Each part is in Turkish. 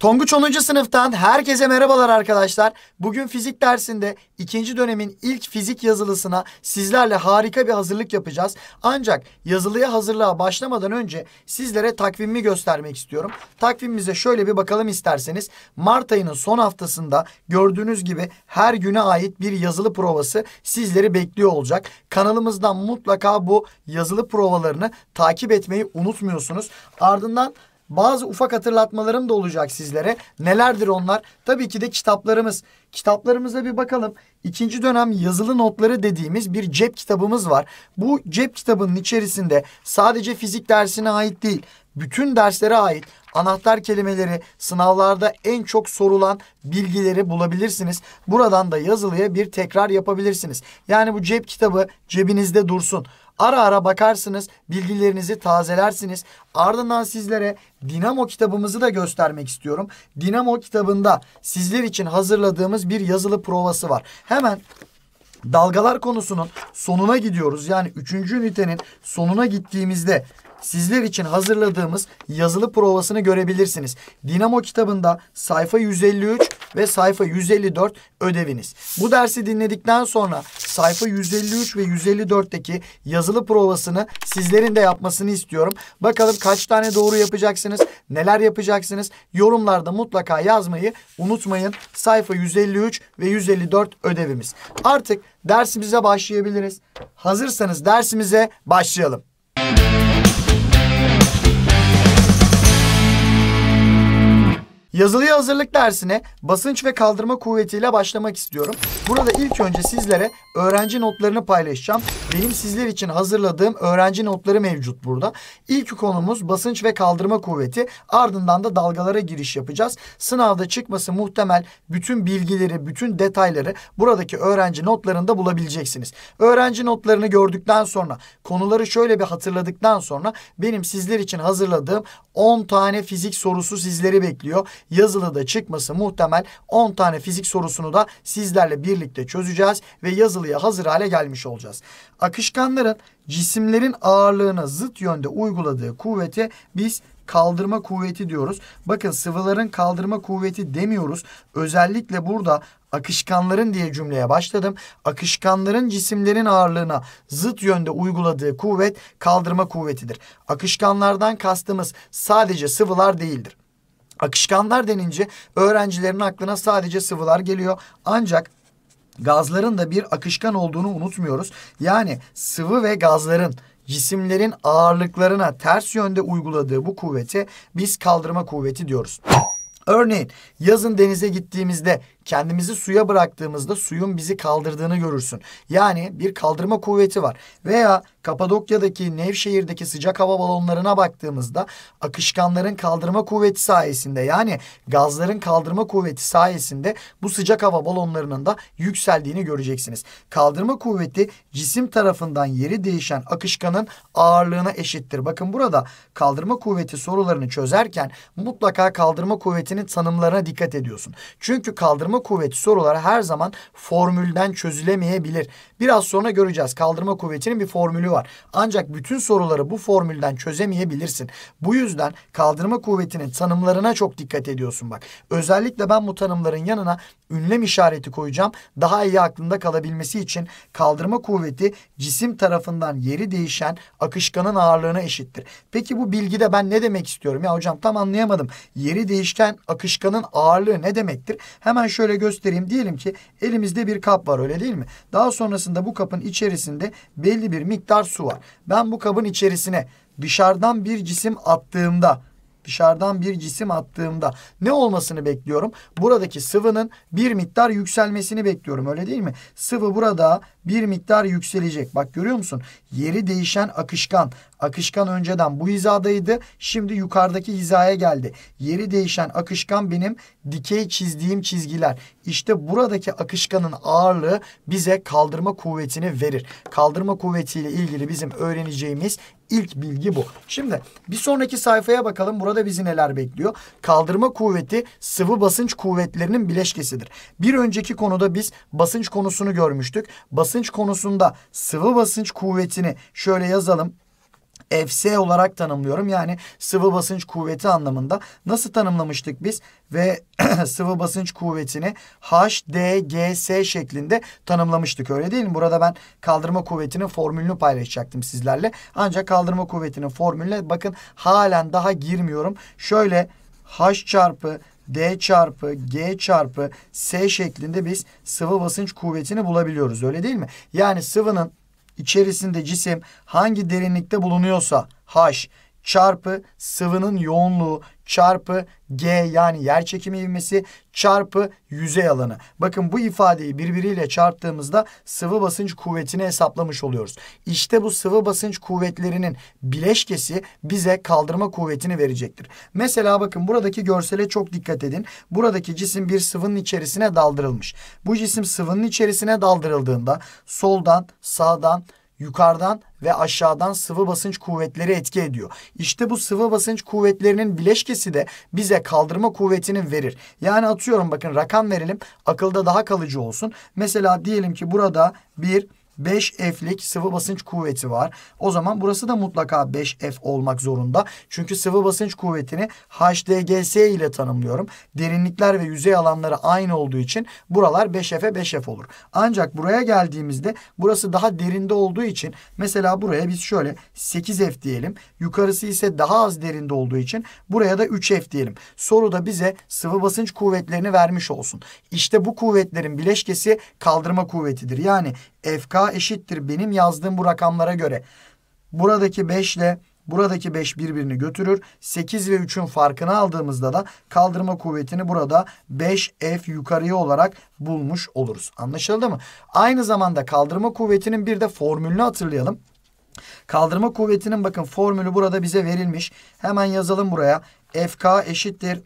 Tonguç 10. sınıftan herkese merhabalar arkadaşlar. Bugün fizik dersinde ikinci dönemin ilk fizik yazılısına sizlerle harika bir hazırlık yapacağız. Ancak yazılıya hazırlığa başlamadan önce sizlere takvimimi göstermek istiyorum. Takvimimize şöyle bir bakalım isterseniz. Mart ayının son haftasında gördüğünüz gibi her güne ait bir yazılı provası sizleri bekliyor olacak. Kanalımızdan mutlaka bu yazılı provalarını takip etmeyi unutmuyorsunuz. Ardından bazı ufak hatırlatmalarım da olacak sizlere. Nelerdir onlar? Tabii ki de kitaplarımız. Kitaplarımıza bir bakalım. İkinci dönem yazılı notları dediğimiz bir cep kitabımız var. Bu cep kitabının içerisinde sadece fizik dersine ait değil, bütün derslere ait anahtar kelimeleri, sınavlarda en çok sorulan bilgileri bulabilirsiniz. Buradan da yazılıya bir tekrar yapabilirsiniz. Yani bu cep kitabı cebinizde dursun. Ara ara bakarsınız, bilgilerinizi tazelersiniz. Ardından sizlere Dinamo kitabımızı da göstermek istiyorum. Dinamo kitabında sizler için hazırladığımız bir yazılı provası var. Hemen dalgalar konusunun sonuna gidiyoruz. Yani 3. ünitenin sonuna gittiğimizde sizler için hazırladığımız yazılı provasını görebilirsiniz. Dinamo kitabında sayfa 153 ve sayfa 154 ödeviniz. Bu dersi dinledikten sonra sayfa 153 ve 154'teki yazılı provasını sizlerin de yapmasını istiyorum. Bakalım kaç tane doğru yapacaksınız, neler yapacaksınız yorumlarda mutlaka yazmayı unutmayın. Sayfa 153 ve 154 ödevimiz. Artık dersimize başlayabiliriz. Hazırsanız dersimize başlayalım. Müzik Yazılıya hazırlık dersine basınç ve kaldırma kuvvetiyle başlamak istiyorum. Burada ilk önce sizlere öğrenci notlarını paylaşacağım. Benim sizler için hazırladığım öğrenci notları mevcut burada. İlk konumuz basınç ve kaldırma kuvveti. Ardından da dalgalara giriş yapacağız. Sınavda çıkması muhtemel bütün bilgileri, bütün detayları buradaki öğrenci notlarında bulabileceksiniz. Öğrenci notlarını gördükten sonra, konuları şöyle bir hatırladıktan sonra benim sizler için hazırladığım 10 tane fizik sorusu sizleri bekliyor. Yazılı da çıkması muhtemel 10 tane fizik sorusunu da sizlerle birlikte çözeceğiz ve yazılıya hazır hale gelmiş olacağız. Akışkanların cisimlerin ağırlığına zıt yönde uyguladığı kuvvete biz kaldırma kuvveti diyoruz. Bakın sıvıların kaldırma kuvveti demiyoruz. Özellikle burada akışkanların diye cümleye başladım. Akışkanların cisimlerin ağırlığına zıt yönde uyguladığı kuvvet kaldırma kuvvetidir. Akışkanlardan kastımız sadece sıvılar değildir. Akışkanlar denince öğrencilerin aklına sadece sıvılar geliyor. Ancak gazların da bir akışkan olduğunu unutmuyoruz. Yani sıvı ve gazların cisimlerin ağırlıklarına ters yönde uyguladığı bu kuvveti biz kaldırma kuvveti diyoruz. Örneğin yazın denize gittiğimizde Kendimizi suya bıraktığımızda suyun bizi kaldırdığını görürsün. Yani bir kaldırma kuvveti var. Veya Kapadokya'daki Nevşehir'deki sıcak hava balonlarına baktığımızda akışkanların kaldırma kuvveti sayesinde yani gazların kaldırma kuvveti sayesinde bu sıcak hava balonlarının da yükseldiğini göreceksiniz. Kaldırma kuvveti cisim tarafından yeri değişen akışkanın ağırlığına eşittir. Bakın burada kaldırma kuvveti sorularını çözerken mutlaka kaldırma kuvvetinin tanımlarına dikkat ediyorsun. Çünkü kaldırma kaldırma kuvveti soruları her zaman formülden çözülemeyebilir. Biraz sonra göreceğiz. Kaldırma kuvvetinin bir formülü var. Ancak bütün soruları bu formülden çözemeyebilirsin. Bu yüzden kaldırma kuvvetinin tanımlarına çok dikkat ediyorsun bak. Özellikle ben bu tanımların yanına ünlem işareti koyacağım. Daha iyi aklında kalabilmesi için kaldırma kuvveti cisim tarafından yeri değişen akışkanın ağırlığına eşittir. Peki bu bilgide ben ne demek istiyorum? Ya hocam tam anlayamadım. Yeri değişken akışkanın ağırlığı ne demektir? Hemen şöyle şöyle göstereyim. Diyelim ki elimizde bir kap var öyle değil mi? Daha sonrasında bu kapın içerisinde belli bir miktar su var. Ben bu kabın içerisine dışarıdan bir cisim attığımda dışarıdan bir cisim attığımda ne olmasını bekliyorum? Buradaki sıvının bir miktar yükselmesini bekliyorum öyle değil mi? Sıvı burada bir miktar yükselecek. Bak görüyor musun? Yeri değişen akışkan Akışkan önceden bu hizadaydı. Şimdi yukarıdaki hizaya geldi. Yeri değişen akışkan benim dikey çizdiğim çizgiler. İşte buradaki akışkanın ağırlığı bize kaldırma kuvvetini verir. Kaldırma kuvvetiyle ilgili bizim öğreneceğimiz ilk bilgi bu. Şimdi bir sonraki sayfaya bakalım. Burada bizi neler bekliyor? Kaldırma kuvveti sıvı basınç kuvvetlerinin bileşkesidir. Bir önceki konuda biz basınç konusunu görmüştük. Basınç konusunda sıvı basınç kuvvetini şöyle yazalım. Fs olarak tanımlıyorum. Yani sıvı basınç kuvveti anlamında. Nasıl tanımlamıştık biz? Ve sıvı basınç kuvvetini HDGS şeklinde tanımlamıştık. Öyle değil mi? Burada ben kaldırma kuvvetinin formülünü paylaşacaktım sizlerle. Ancak kaldırma kuvvetinin formülüne bakın halen daha girmiyorum. Şöyle H çarpı D çarpı G çarpı S şeklinde biz sıvı basınç kuvvetini bulabiliyoruz. Öyle değil mi? Yani sıvının içerisinde cisim hangi derinlikte bulunuyorsa h çarpı sıvının yoğunluğu çarpı G yani yer çekimi ivmesi çarpı yüzey alanı. Bakın bu ifadeyi birbiriyle çarptığımızda sıvı basınç kuvvetini hesaplamış oluyoruz. İşte bu sıvı basınç kuvvetlerinin bileşkesi bize kaldırma kuvvetini verecektir. Mesela bakın buradaki görsele çok dikkat edin. Buradaki cisim bir sıvının içerisine daldırılmış. Bu cisim sıvının içerisine daldırıldığında soldan, sağdan, yukarıdan ve aşağıdan sıvı basınç kuvvetleri etki ediyor. İşte bu sıvı basınç kuvvetlerinin bileşkesi de bize kaldırma kuvvetini verir. Yani atıyorum bakın rakam verelim akılda daha kalıcı olsun. Mesela diyelim ki burada bir 5F'lik sıvı basınç kuvveti var. O zaman burası da mutlaka 5F olmak zorunda. Çünkü sıvı basınç kuvvetini HDGS ile tanımlıyorum. Derinlikler ve yüzey alanları aynı olduğu için buralar 5F'e 5F olur. Ancak buraya geldiğimizde burası daha derinde olduğu için mesela buraya biz şöyle 8F diyelim. Yukarısı ise daha az derinde olduğu için buraya da 3F diyelim. Soruda bize sıvı basınç kuvvetlerini vermiş olsun. İşte bu kuvvetlerin bileşkesi kaldırma kuvvetidir. Yani FK eşittir benim yazdığım bu rakamlara göre. Buradaki 5 ile buradaki 5 birbirini götürür. 8 ve 3'ün farkını aldığımızda da kaldırma kuvvetini burada 5F yukarıya olarak bulmuş oluruz. Anlaşıldı mı? Aynı zamanda kaldırma kuvvetinin bir de formülünü hatırlayalım. Kaldırma kuvvetinin bakın formülü burada bize verilmiş. Hemen yazalım buraya. FK eşittir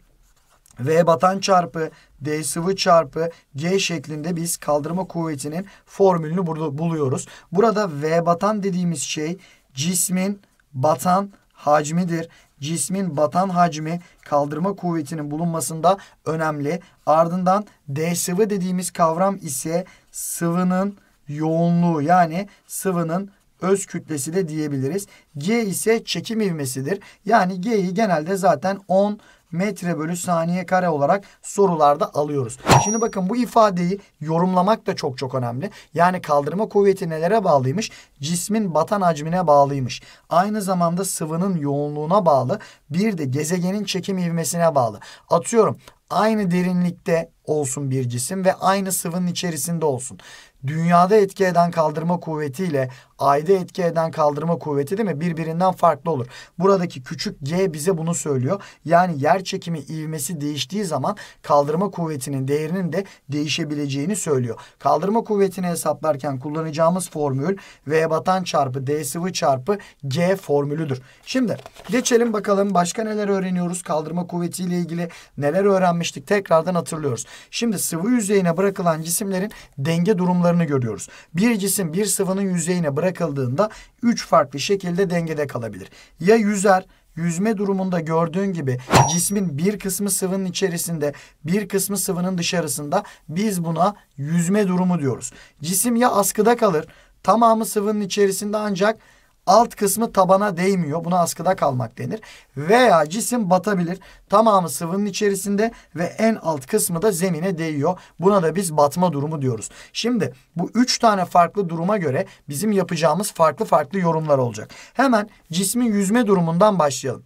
V batan çarpı D sıvı çarpı G şeklinde biz kaldırma kuvvetinin formülünü burada buluyoruz. Burada V batan dediğimiz şey cismin batan hacmidir. Cismin batan hacmi kaldırma kuvvetinin bulunmasında önemli. Ardından D sıvı dediğimiz kavram ise sıvının yoğunluğu yani sıvının öz kütlesi de diyebiliriz. G ise çekim ivmesidir. Yani G'yi genelde zaten 10 metre bölü saniye kare olarak sorularda alıyoruz. Şimdi bakın bu ifadeyi yorumlamak da çok çok önemli. Yani kaldırma kuvveti nelere bağlıymış? Cismin batan hacmine bağlıymış. Aynı zamanda sıvının yoğunluğuna bağlı. Bir de gezegenin çekim ivmesine bağlı. Atıyorum aynı derinlikte olsun bir cisim ve aynı sıvının içerisinde olsun. Dünyada etki eden kaldırma kuvvetiyle Ayda etki eden kaldırma kuvveti değil mi? Birbirinden farklı olur. Buradaki küçük G bize bunu söylüyor. Yani yer çekimi ivmesi değiştiği zaman kaldırma kuvvetinin değerinin de değişebileceğini söylüyor. Kaldırma kuvvetini hesaplarken kullanacağımız formül V batan çarpı D sıvı çarpı G formülüdür. Şimdi geçelim bakalım başka neler öğreniyoruz? Kaldırma kuvvetiyle ilgili neler öğrenmiştik? Tekrardan hatırlıyoruz. Şimdi sıvı yüzeyine bırakılan cisimlerin denge durumlarını görüyoruz. Bir cisim bir sıvının yüzeyine bırakılan bırakıldığında üç farklı şekilde dengede kalabilir. Ya yüzer Yüzme durumunda gördüğün gibi cismin bir kısmı sıvının içerisinde, bir kısmı sıvının dışarısında biz buna yüzme durumu diyoruz. Cisim ya askıda kalır, tamamı sıvının içerisinde ancak Alt kısmı tabana değmiyor. Buna askıda kalmak denir. Veya cisim batabilir. Tamamı sıvının içerisinde ve en alt kısmı da zemine değiyor. Buna da biz batma durumu diyoruz. Şimdi bu üç tane farklı duruma göre bizim yapacağımız farklı farklı yorumlar olacak. Hemen cismin yüzme durumundan başlayalım.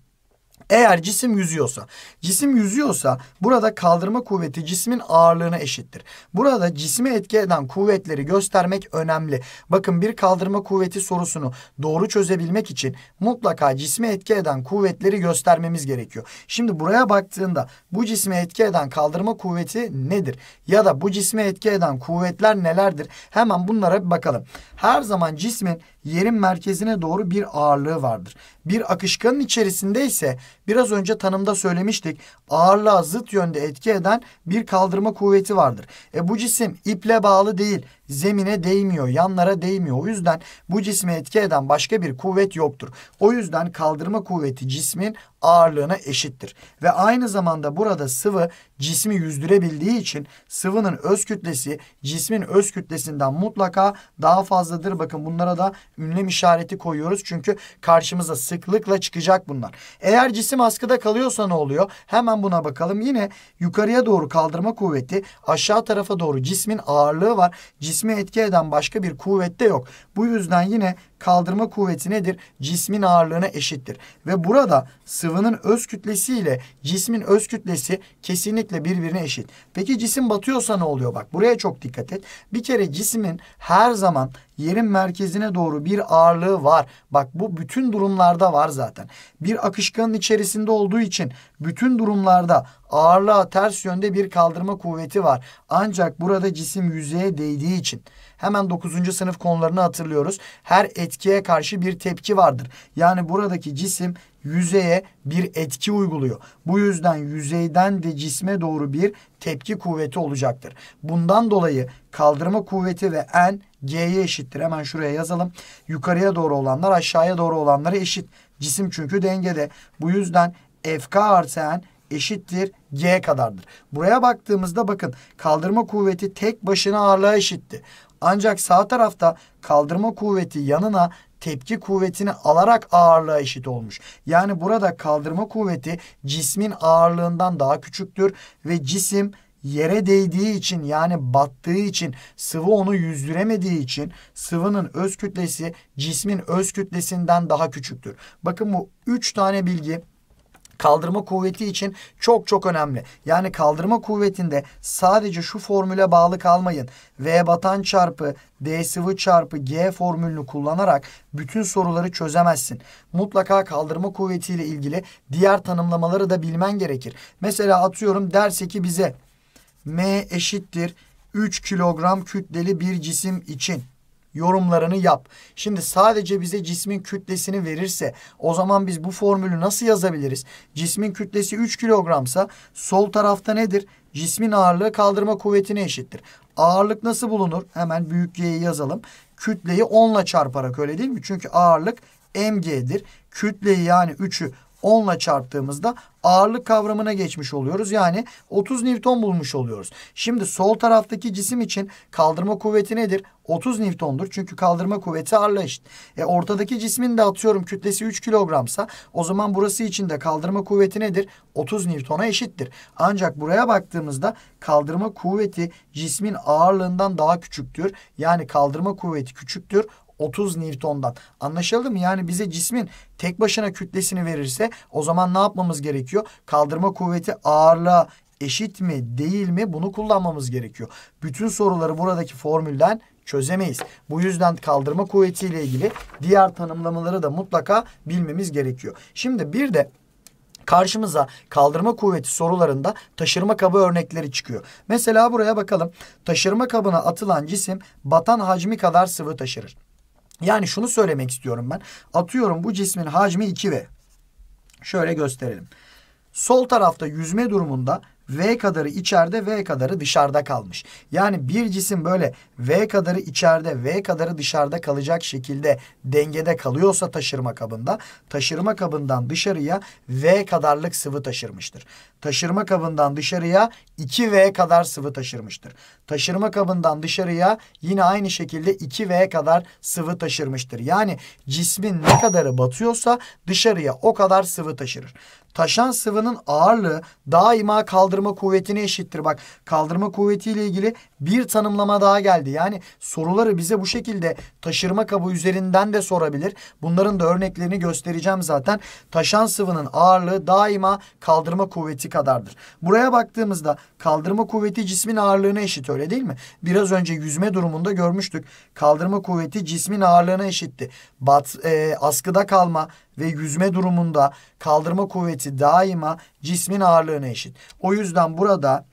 Eğer cisim yüzüyorsa, cisim yüzüyorsa burada kaldırma kuvveti cismin ağırlığına eşittir. Burada cisme etki eden kuvvetleri göstermek önemli. Bakın bir kaldırma kuvveti sorusunu doğru çözebilmek için mutlaka cisme etki eden kuvvetleri göstermemiz gerekiyor. Şimdi buraya baktığında bu cisme etki eden kaldırma kuvveti nedir? Ya da bu cisme etki eden kuvvetler nelerdir? Hemen bunlara bir bakalım. Her zaman cismin yerin merkezine doğru bir ağırlığı vardır. Bir akışkanın içerisinde ise Biraz önce tanımda söylemiştik. Ağırlığa zıt yönde etki eden bir kaldırma kuvveti vardır. E bu cisim iple bağlı değil. Zemine değmiyor, yanlara değmiyor. O yüzden bu cisme etki eden başka bir kuvvet yoktur. O yüzden kaldırma kuvveti cismin ağırlığına eşittir. Ve aynı zamanda burada sıvı cismi yüzdürebildiği için sıvının öz kütlesi cismin öz kütlesinden mutlaka daha fazladır. Bakın bunlara da ünlem işareti koyuyoruz. Çünkü karşımıza sıklıkla çıkacak bunlar. Eğer cisim Daim askıda kalıyorsa ne oluyor? Hemen buna bakalım. Yine yukarıya doğru kaldırma kuvveti, aşağı tarafa doğru cismin ağırlığı var. Cismi etki eden başka bir kuvvet de yok. Bu yüzden yine kaldırma kuvveti nedir? Cismin ağırlığına eşittir. Ve burada sıvının öz kütlesi ile cismin öz kütlesi kesinlikle birbirine eşit. Peki cisim batıyorsa ne oluyor? Bak buraya çok dikkat et. Bir kere cismin her zaman yerin merkezine doğru bir ağırlığı var. Bak bu bütün durumlarda var zaten. Bir akışkanın içerisinde içerisinde olduğu için bütün durumlarda ağırlığa ters yönde bir kaldırma kuvveti var. Ancak burada cisim yüzeye değdiği için. Hemen 9. sınıf konularını hatırlıyoruz. Her etkiye karşı bir tepki vardır. Yani buradaki cisim yüzeye bir etki uyguluyor. Bu yüzden yüzeyden de cisme doğru bir tepki kuvveti olacaktır. Bundan dolayı kaldırma kuvveti ve n G'ye eşittir. Hemen şuraya yazalım. Yukarıya doğru olanlar aşağıya doğru olanlara eşit. Cisim çünkü dengede. Bu yüzden FK artı N eşittir G kadardır. Buraya baktığımızda bakın kaldırma kuvveti tek başına ağırlığa eşitti. Ancak sağ tarafta kaldırma kuvveti yanına tepki kuvvetini alarak ağırlığa eşit olmuş. Yani burada kaldırma kuvveti cismin ağırlığından daha küçüktür ve cisim yere değdiği için yani battığı için sıvı onu yüzdüremediği için sıvının öz kütlesi cismin öz kütlesinden daha küçüktür. Bakın bu üç tane bilgi kaldırma kuvveti için çok çok önemli. Yani kaldırma kuvvetinde sadece şu formüle bağlı kalmayın. V batan çarpı D sıvı çarpı G formülünü kullanarak bütün soruları çözemezsin. Mutlaka kaldırma kuvvetiyle ilgili diğer tanımlamaları da bilmen gerekir. Mesela atıyorum derse ki bize M eşittir 3 kilogram kütleli bir cisim için yorumlarını yap. Şimdi sadece bize cismin kütlesini verirse o zaman biz bu formülü nasıl yazabiliriz? Cismin kütlesi 3 kilogramsa sol tarafta nedir? Cismin ağırlığı kaldırma kuvvetine eşittir. Ağırlık nasıl bulunur? Hemen büyük Y'yi yazalım. Kütleyi 10 ile çarparak öyle değil mi? Çünkü ağırlık mg'dir. Kütleyi yani 3'ü 10 ile çarptığımızda ağırlık kavramına geçmiş oluyoruz. Yani 30 Newton bulmuş oluyoruz. Şimdi sol taraftaki cisim için kaldırma kuvveti nedir? 30 Newton'dur. Çünkü kaldırma kuvveti ağırlığa eşit. E ortadaki cismin de atıyorum kütlesi 3 kilogramsa o zaman burası için de kaldırma kuvveti nedir? 30 Newton'a eşittir. Ancak buraya baktığımızda kaldırma kuvveti cismin ağırlığından daha küçüktür. Yani kaldırma kuvveti küçüktür. 30 Newton'dan. Anlaşıldı mı? Yani bize cismin tek başına kütlesini verirse o zaman ne yapmamız gerekiyor? Kaldırma kuvveti ağırlığa eşit mi değil mi bunu kullanmamız gerekiyor. Bütün soruları buradaki formülden çözemeyiz. Bu yüzden kaldırma kuvvetiyle ilgili diğer tanımlamaları da mutlaka bilmemiz gerekiyor. Şimdi bir de karşımıza kaldırma kuvveti sorularında taşırma kabı örnekleri çıkıyor. Mesela buraya bakalım. Taşırma kabına atılan cisim batan hacmi kadar sıvı taşırır. Yani şunu söylemek istiyorum ben. Atıyorum bu cismin hacmi 2V. Şöyle gösterelim. Sol tarafta yüzme durumunda V kadarı içeride V kadarı dışarıda kalmış. Yani bir cisim böyle V kadarı içeride V kadarı dışarıda kalacak şekilde dengede kalıyorsa taşırma kabında taşırma kabından dışarıya V kadarlık sıvı taşırmıştır. Taşırma kabından dışarıya 2V kadar sıvı taşırmıştır. Taşırma kabından dışarıya yine aynı şekilde 2V kadar sıvı taşırmıştır. Yani cismin ne kadarı batıyorsa dışarıya o kadar sıvı taşırır. Taşan sıvının ağırlığı daima kaldırma kuvvetine eşittir. Bak kaldırma kuvvetiyle ilgili bir tanımlama daha geldi. Yani soruları bize bu şekilde taşırma kabı üzerinden de sorabilir. Bunların da örneklerini göstereceğim zaten. Taşan sıvının ağırlığı daima kaldırma kuvveti kadardır. Buraya baktığımızda kaldırma kuvveti cismin ağırlığına eşit öyle değil mi? Biraz önce yüzme durumunda görmüştük. Kaldırma kuvveti cismin ağırlığına eşitti. Bat, e, askıda kalma, ve yüzme durumunda kaldırma kuvveti daima cismin ağırlığına eşit. O yüzden burada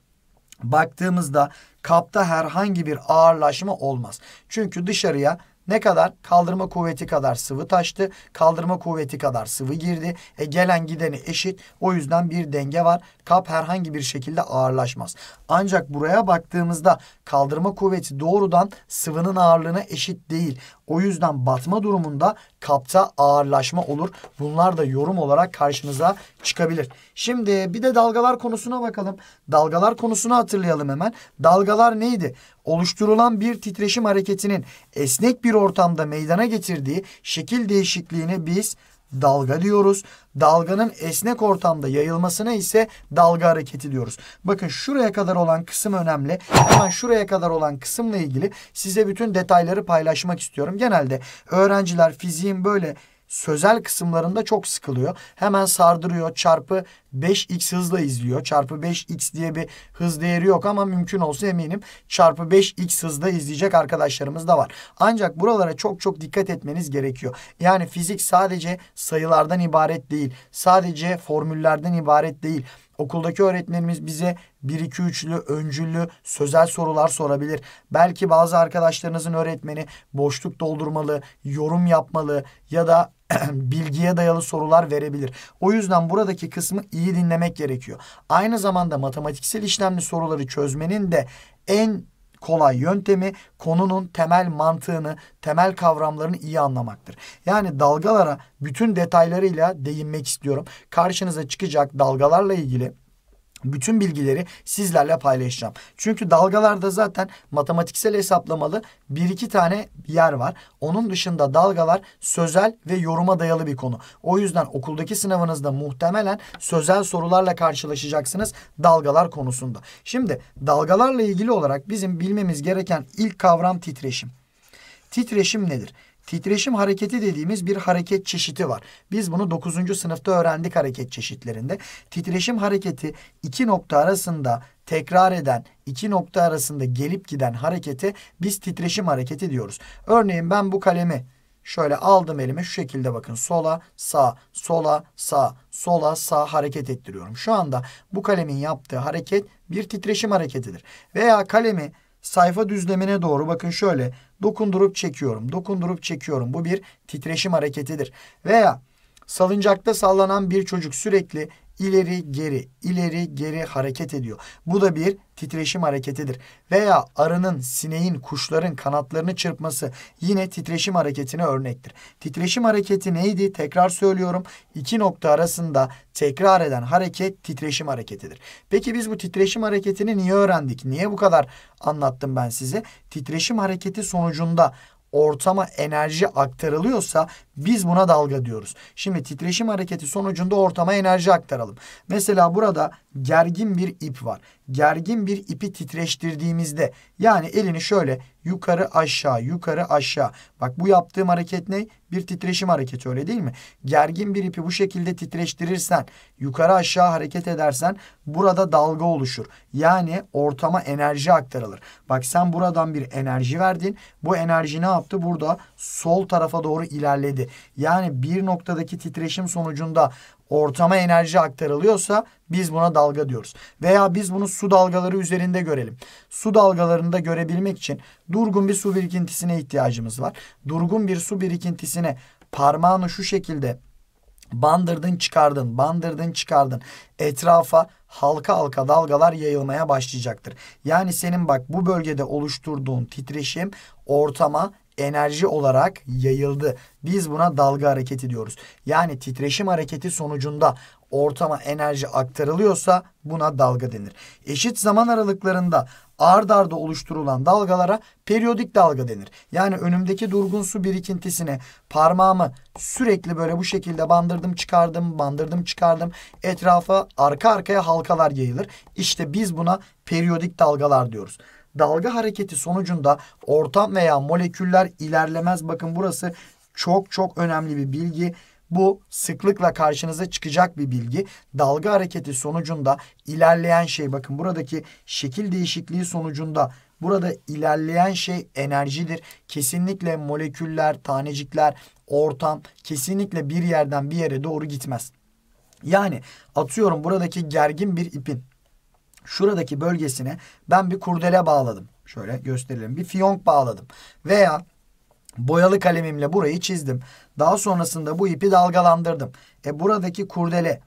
baktığımızda kapta herhangi bir ağırlaşma olmaz. Çünkü dışarıya ne kadar? Kaldırma kuvveti kadar sıvı taştı. Kaldırma kuvveti kadar sıvı girdi. E gelen gideni eşit. O yüzden bir denge var. Kap herhangi bir şekilde ağırlaşmaz. Ancak buraya baktığımızda kaldırma kuvveti doğrudan sıvının ağırlığına eşit değil. O yüzden batma durumunda kapta ağırlaşma olur. Bunlar da yorum olarak karşınıza çıkabilir. Şimdi bir de dalgalar konusuna bakalım. Dalgalar konusunu hatırlayalım hemen. Dalgalar neydi? Oluşturulan bir titreşim hareketinin esnek bir ortamda meydana getirdiği şekil değişikliğini biz dalga diyoruz. Dalganın esnek ortamda yayılmasına ise dalga hareketi diyoruz. Bakın şuraya kadar olan kısım önemli. Hemen şuraya kadar olan kısımla ilgili size bütün detayları paylaşmak istiyorum. Genelde öğrenciler fiziğin böyle sözel kısımlarında çok sıkılıyor. Hemen sardırıyor. Çarpı 5x hızla izliyor. Çarpı 5x diye bir hız değeri yok ama mümkün olsa eminim çarpı 5x hızda izleyecek arkadaşlarımız da var. Ancak buralara çok çok dikkat etmeniz gerekiyor. Yani fizik sadece sayılardan ibaret değil. Sadece formüllerden ibaret değil. Okuldaki öğretmenimiz bize 1-2-3'lü, öncüllü, sözel sorular sorabilir. Belki bazı arkadaşlarınızın öğretmeni boşluk doldurmalı, yorum yapmalı ya da bilgiye dayalı sorular verebilir. O yüzden buradaki kısmı iyi dinlemek gerekiyor. Aynı zamanda matematiksel işlemli soruları çözmenin de en kolay yöntemi konunun temel mantığını, temel kavramlarını iyi anlamaktır. Yani dalgalara bütün detaylarıyla değinmek istiyorum. Karşınıza çıkacak dalgalarla ilgili bütün bilgileri sizlerle paylaşacağım. Çünkü dalgalarda zaten matematiksel hesaplamalı bir iki tane yer var. Onun dışında dalgalar sözel ve yoruma dayalı bir konu. O yüzden okuldaki sınavınızda muhtemelen sözel sorularla karşılaşacaksınız dalgalar konusunda. Şimdi dalgalarla ilgili olarak bizim bilmemiz gereken ilk kavram titreşim. Titreşim nedir? Titreşim hareketi dediğimiz bir hareket çeşidi var. Biz bunu 9. sınıfta öğrendik hareket çeşitlerinde. Titreşim hareketi iki nokta arasında tekrar eden, iki nokta arasında gelip giden harekete biz titreşim hareketi diyoruz. Örneğin ben bu kalemi şöyle aldım elime şu şekilde bakın sola sağ sola sağ sola sağ hareket ettiriyorum. Şu anda bu kalemin yaptığı hareket bir titreşim hareketidir. Veya kalemi sayfa düzlemine doğru bakın şöyle Dokundurup çekiyorum. Dokundurup çekiyorum. Bu bir titreşim hareketidir. Veya salıncakta sallanan bir çocuk sürekli ileri geri ileri geri hareket ediyor. Bu da bir titreşim hareketidir. Veya arının, sineğin, kuşların kanatlarını çırpması yine titreşim hareketine örnektir. Titreşim hareketi neydi? Tekrar söylüyorum. İki nokta arasında tekrar eden hareket titreşim hareketidir. Peki biz bu titreşim hareketini niye öğrendik? Niye bu kadar anlattım ben size? Titreşim hareketi sonucunda ortama enerji aktarılıyorsa biz buna dalga diyoruz. Şimdi titreşim hareketi sonucunda ortama enerji aktaralım. Mesela burada gergin bir ip var. Gergin bir ipi titreştirdiğimizde yani elini şöyle Yukarı aşağı, yukarı aşağı. Bak bu yaptığım hareket ne? Bir titreşim hareketi öyle değil mi? Gergin bir ipi bu şekilde titreştirirsen, yukarı aşağı hareket edersen burada dalga oluşur. Yani ortama enerji aktarılır. Bak sen buradan bir enerji verdin. Bu enerji ne yaptı? Burada sol tarafa doğru ilerledi. Yani bir noktadaki titreşim sonucunda ortama enerji aktarılıyorsa biz buna dalga diyoruz. Veya biz bunu su dalgaları üzerinde görelim. Su dalgalarını da görebilmek için durgun bir su birikintisine ihtiyacımız var. Durgun bir su birikintisine parmağını şu şekilde bandırdın çıkardın, bandırdın çıkardın. Etrafa halka halka dalgalar yayılmaya başlayacaktır. Yani senin bak bu bölgede oluşturduğun titreşim ortama enerji olarak yayıldı. Biz buna dalga hareketi diyoruz. Yani titreşim hareketi sonucunda ortama enerji aktarılıyorsa buna dalga denir. Eşit zaman aralıklarında ard arda oluşturulan dalgalara periyodik dalga denir. Yani önümdeki durgun su birikintisine parmağımı sürekli böyle bu şekilde bandırdım çıkardım bandırdım çıkardım. Etrafa arka arkaya halkalar yayılır. İşte biz buna periyodik dalgalar diyoruz dalga hareketi sonucunda ortam veya moleküller ilerlemez. Bakın burası çok çok önemli bir bilgi. Bu sıklıkla karşınıza çıkacak bir bilgi. Dalga hareketi sonucunda ilerleyen şey bakın buradaki şekil değişikliği sonucunda burada ilerleyen şey enerjidir. Kesinlikle moleküller, tanecikler, ortam kesinlikle bir yerden bir yere doğru gitmez. Yani atıyorum buradaki gergin bir ipin şuradaki bölgesine ben bir kurdele bağladım. Şöyle gösterelim. Bir fiyonk bağladım. Veya boyalı kalemimle burayı çizdim. Daha sonrasında bu ipi dalgalandırdım. E buradaki kurdele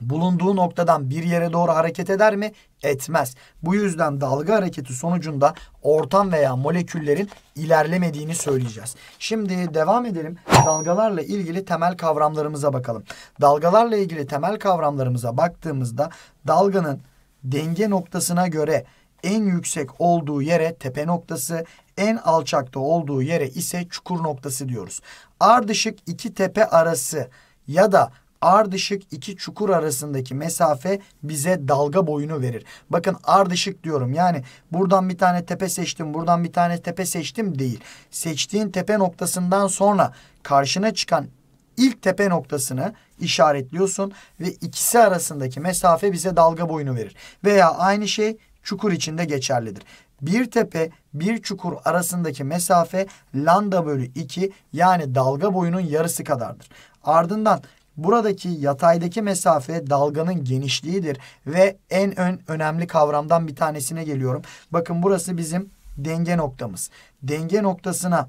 bulunduğu noktadan bir yere doğru hareket eder mi? Etmez. Bu yüzden dalga hareketi sonucunda ortam veya moleküllerin ilerlemediğini söyleyeceğiz. Şimdi devam edelim. Dalgalarla ilgili temel kavramlarımıza bakalım. Dalgalarla ilgili temel kavramlarımıza baktığımızda dalganın denge noktasına göre en yüksek olduğu yere tepe noktası, en alçakta olduğu yere ise çukur noktası diyoruz. Ardışık iki tepe arası ya da ardışık iki çukur arasındaki mesafe bize dalga boyunu verir. Bakın ardışık diyorum. Yani buradan bir tane tepe seçtim, buradan bir tane tepe seçtim değil. Seçtiğin tepe noktasından sonra karşına çıkan ilk tepe noktasını işaretliyorsun ve ikisi arasındaki mesafe bize dalga boyunu verir. Veya aynı şey çukur içinde geçerlidir. Bir tepe bir çukur arasındaki mesafe lambda bölü 2 yani dalga boyunun yarısı kadardır. Ardından buradaki yataydaki mesafe dalganın genişliğidir ve en ön önemli kavramdan bir tanesine geliyorum. Bakın burası bizim denge noktamız. Denge noktasına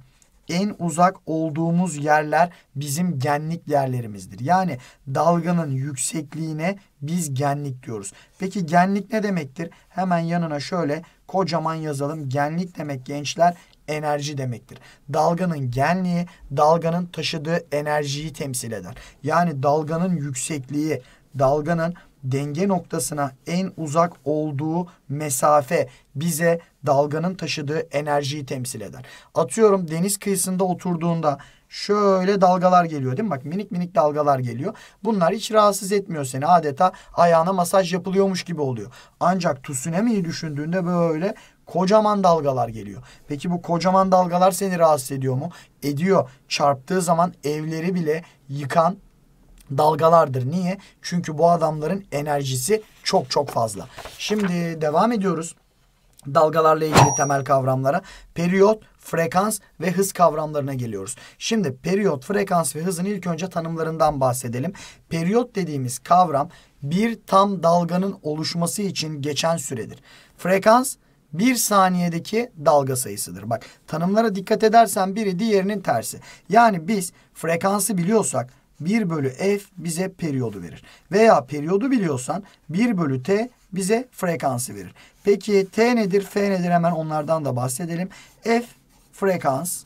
en uzak olduğumuz yerler bizim genlik yerlerimizdir. Yani dalganın yüksekliğine biz genlik diyoruz. Peki genlik ne demektir? Hemen yanına şöyle kocaman yazalım. Genlik demek gençler enerji demektir. Dalganın genliği dalganın taşıdığı enerjiyi temsil eder. Yani dalganın yüksekliği, dalganın denge noktasına en uzak olduğu mesafe bize dalganın taşıdığı enerjiyi temsil eder. Atıyorum deniz kıyısında oturduğunda şöyle dalgalar geliyor değil mi? Bak minik minik dalgalar geliyor. Bunlar hiç rahatsız etmiyor seni. Adeta ayağına masaj yapılıyormuş gibi oluyor. Ancak tsunami'yi düşündüğünde böyle kocaman dalgalar geliyor. Peki bu kocaman dalgalar seni rahatsız ediyor mu? Ediyor. Çarptığı zaman evleri bile yıkan dalgalardır. Niye? Çünkü bu adamların enerjisi çok çok fazla. Şimdi devam ediyoruz. Dalgalarla ilgili temel kavramlara periyot, frekans ve hız kavramlarına geliyoruz. Şimdi periyot, frekans ve hızın ilk önce tanımlarından bahsedelim. Periyot dediğimiz kavram bir tam dalganın oluşması için geçen süredir. Frekans bir saniyedeki dalga sayısıdır. Bak tanımlara dikkat edersen biri diğerinin tersi. Yani biz frekansı biliyorsak 1 bölü f bize periyodu verir. Veya periyodu biliyorsan 1 bölü t bize frekansı verir. Peki t nedir f nedir hemen onlardan da bahsedelim. F frekans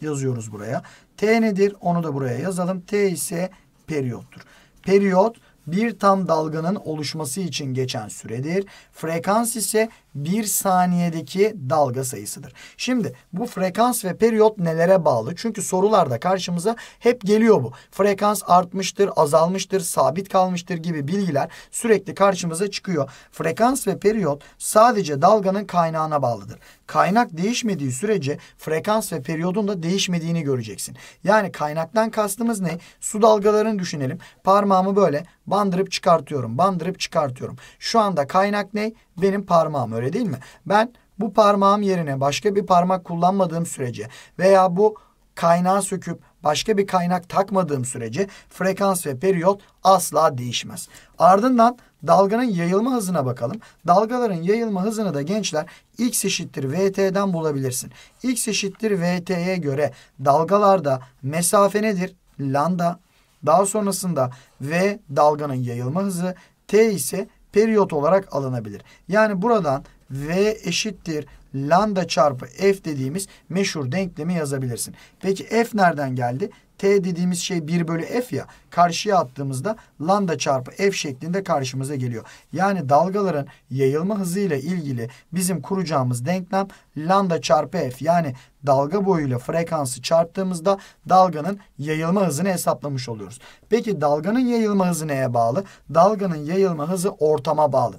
yazıyoruz buraya. T nedir onu da buraya yazalım. T ise periyottur. Periyot bir tam dalganın oluşması için geçen süredir. Frekans ise bir saniyedeki dalga sayısıdır. Şimdi bu frekans ve periyot nelere bağlı? Çünkü sorularda karşımıza hep geliyor bu. Frekans artmıştır, azalmıştır, sabit kalmıştır gibi bilgiler sürekli karşımıza çıkıyor. Frekans ve periyot sadece dalganın kaynağına bağlıdır. Kaynak değişmediği sürece frekans ve periyodun da değişmediğini göreceksin. Yani kaynaktan kastımız ne? Su dalgalarını düşünelim. Parmağımı böyle Bandırıp çıkartıyorum. Bandırıp çıkartıyorum. Şu anda kaynak ne? Benim parmağım öyle değil mi? Ben bu parmağım yerine başka bir parmak kullanmadığım sürece veya bu kaynağı söküp başka bir kaynak takmadığım sürece frekans ve periyot asla değişmez. Ardından dalganın yayılma hızına bakalım. Dalgaların yayılma hızını da gençler x eşittir vt'den bulabilirsin. x eşittir vt'ye göre dalgalarda mesafe nedir? Lambda daha sonrasında V dalganın yayılma hızı, T ise periyot olarak alınabilir. Yani buradan V eşittir lambda çarpı F dediğimiz meşhur denklemi yazabilirsin. Peki F nereden geldi? T dediğimiz şey 1 bölü F ya. Karşıya attığımızda lambda çarpı F şeklinde karşımıza geliyor. Yani dalgaların yayılma hızıyla ilgili bizim kuracağımız denklem lambda çarpı F. Yani dalga boyuyla frekansı çarptığımızda dalganın yayılma hızını hesaplamış oluyoruz. Peki dalganın yayılma hızı neye bağlı? Dalganın yayılma hızı ortama bağlı.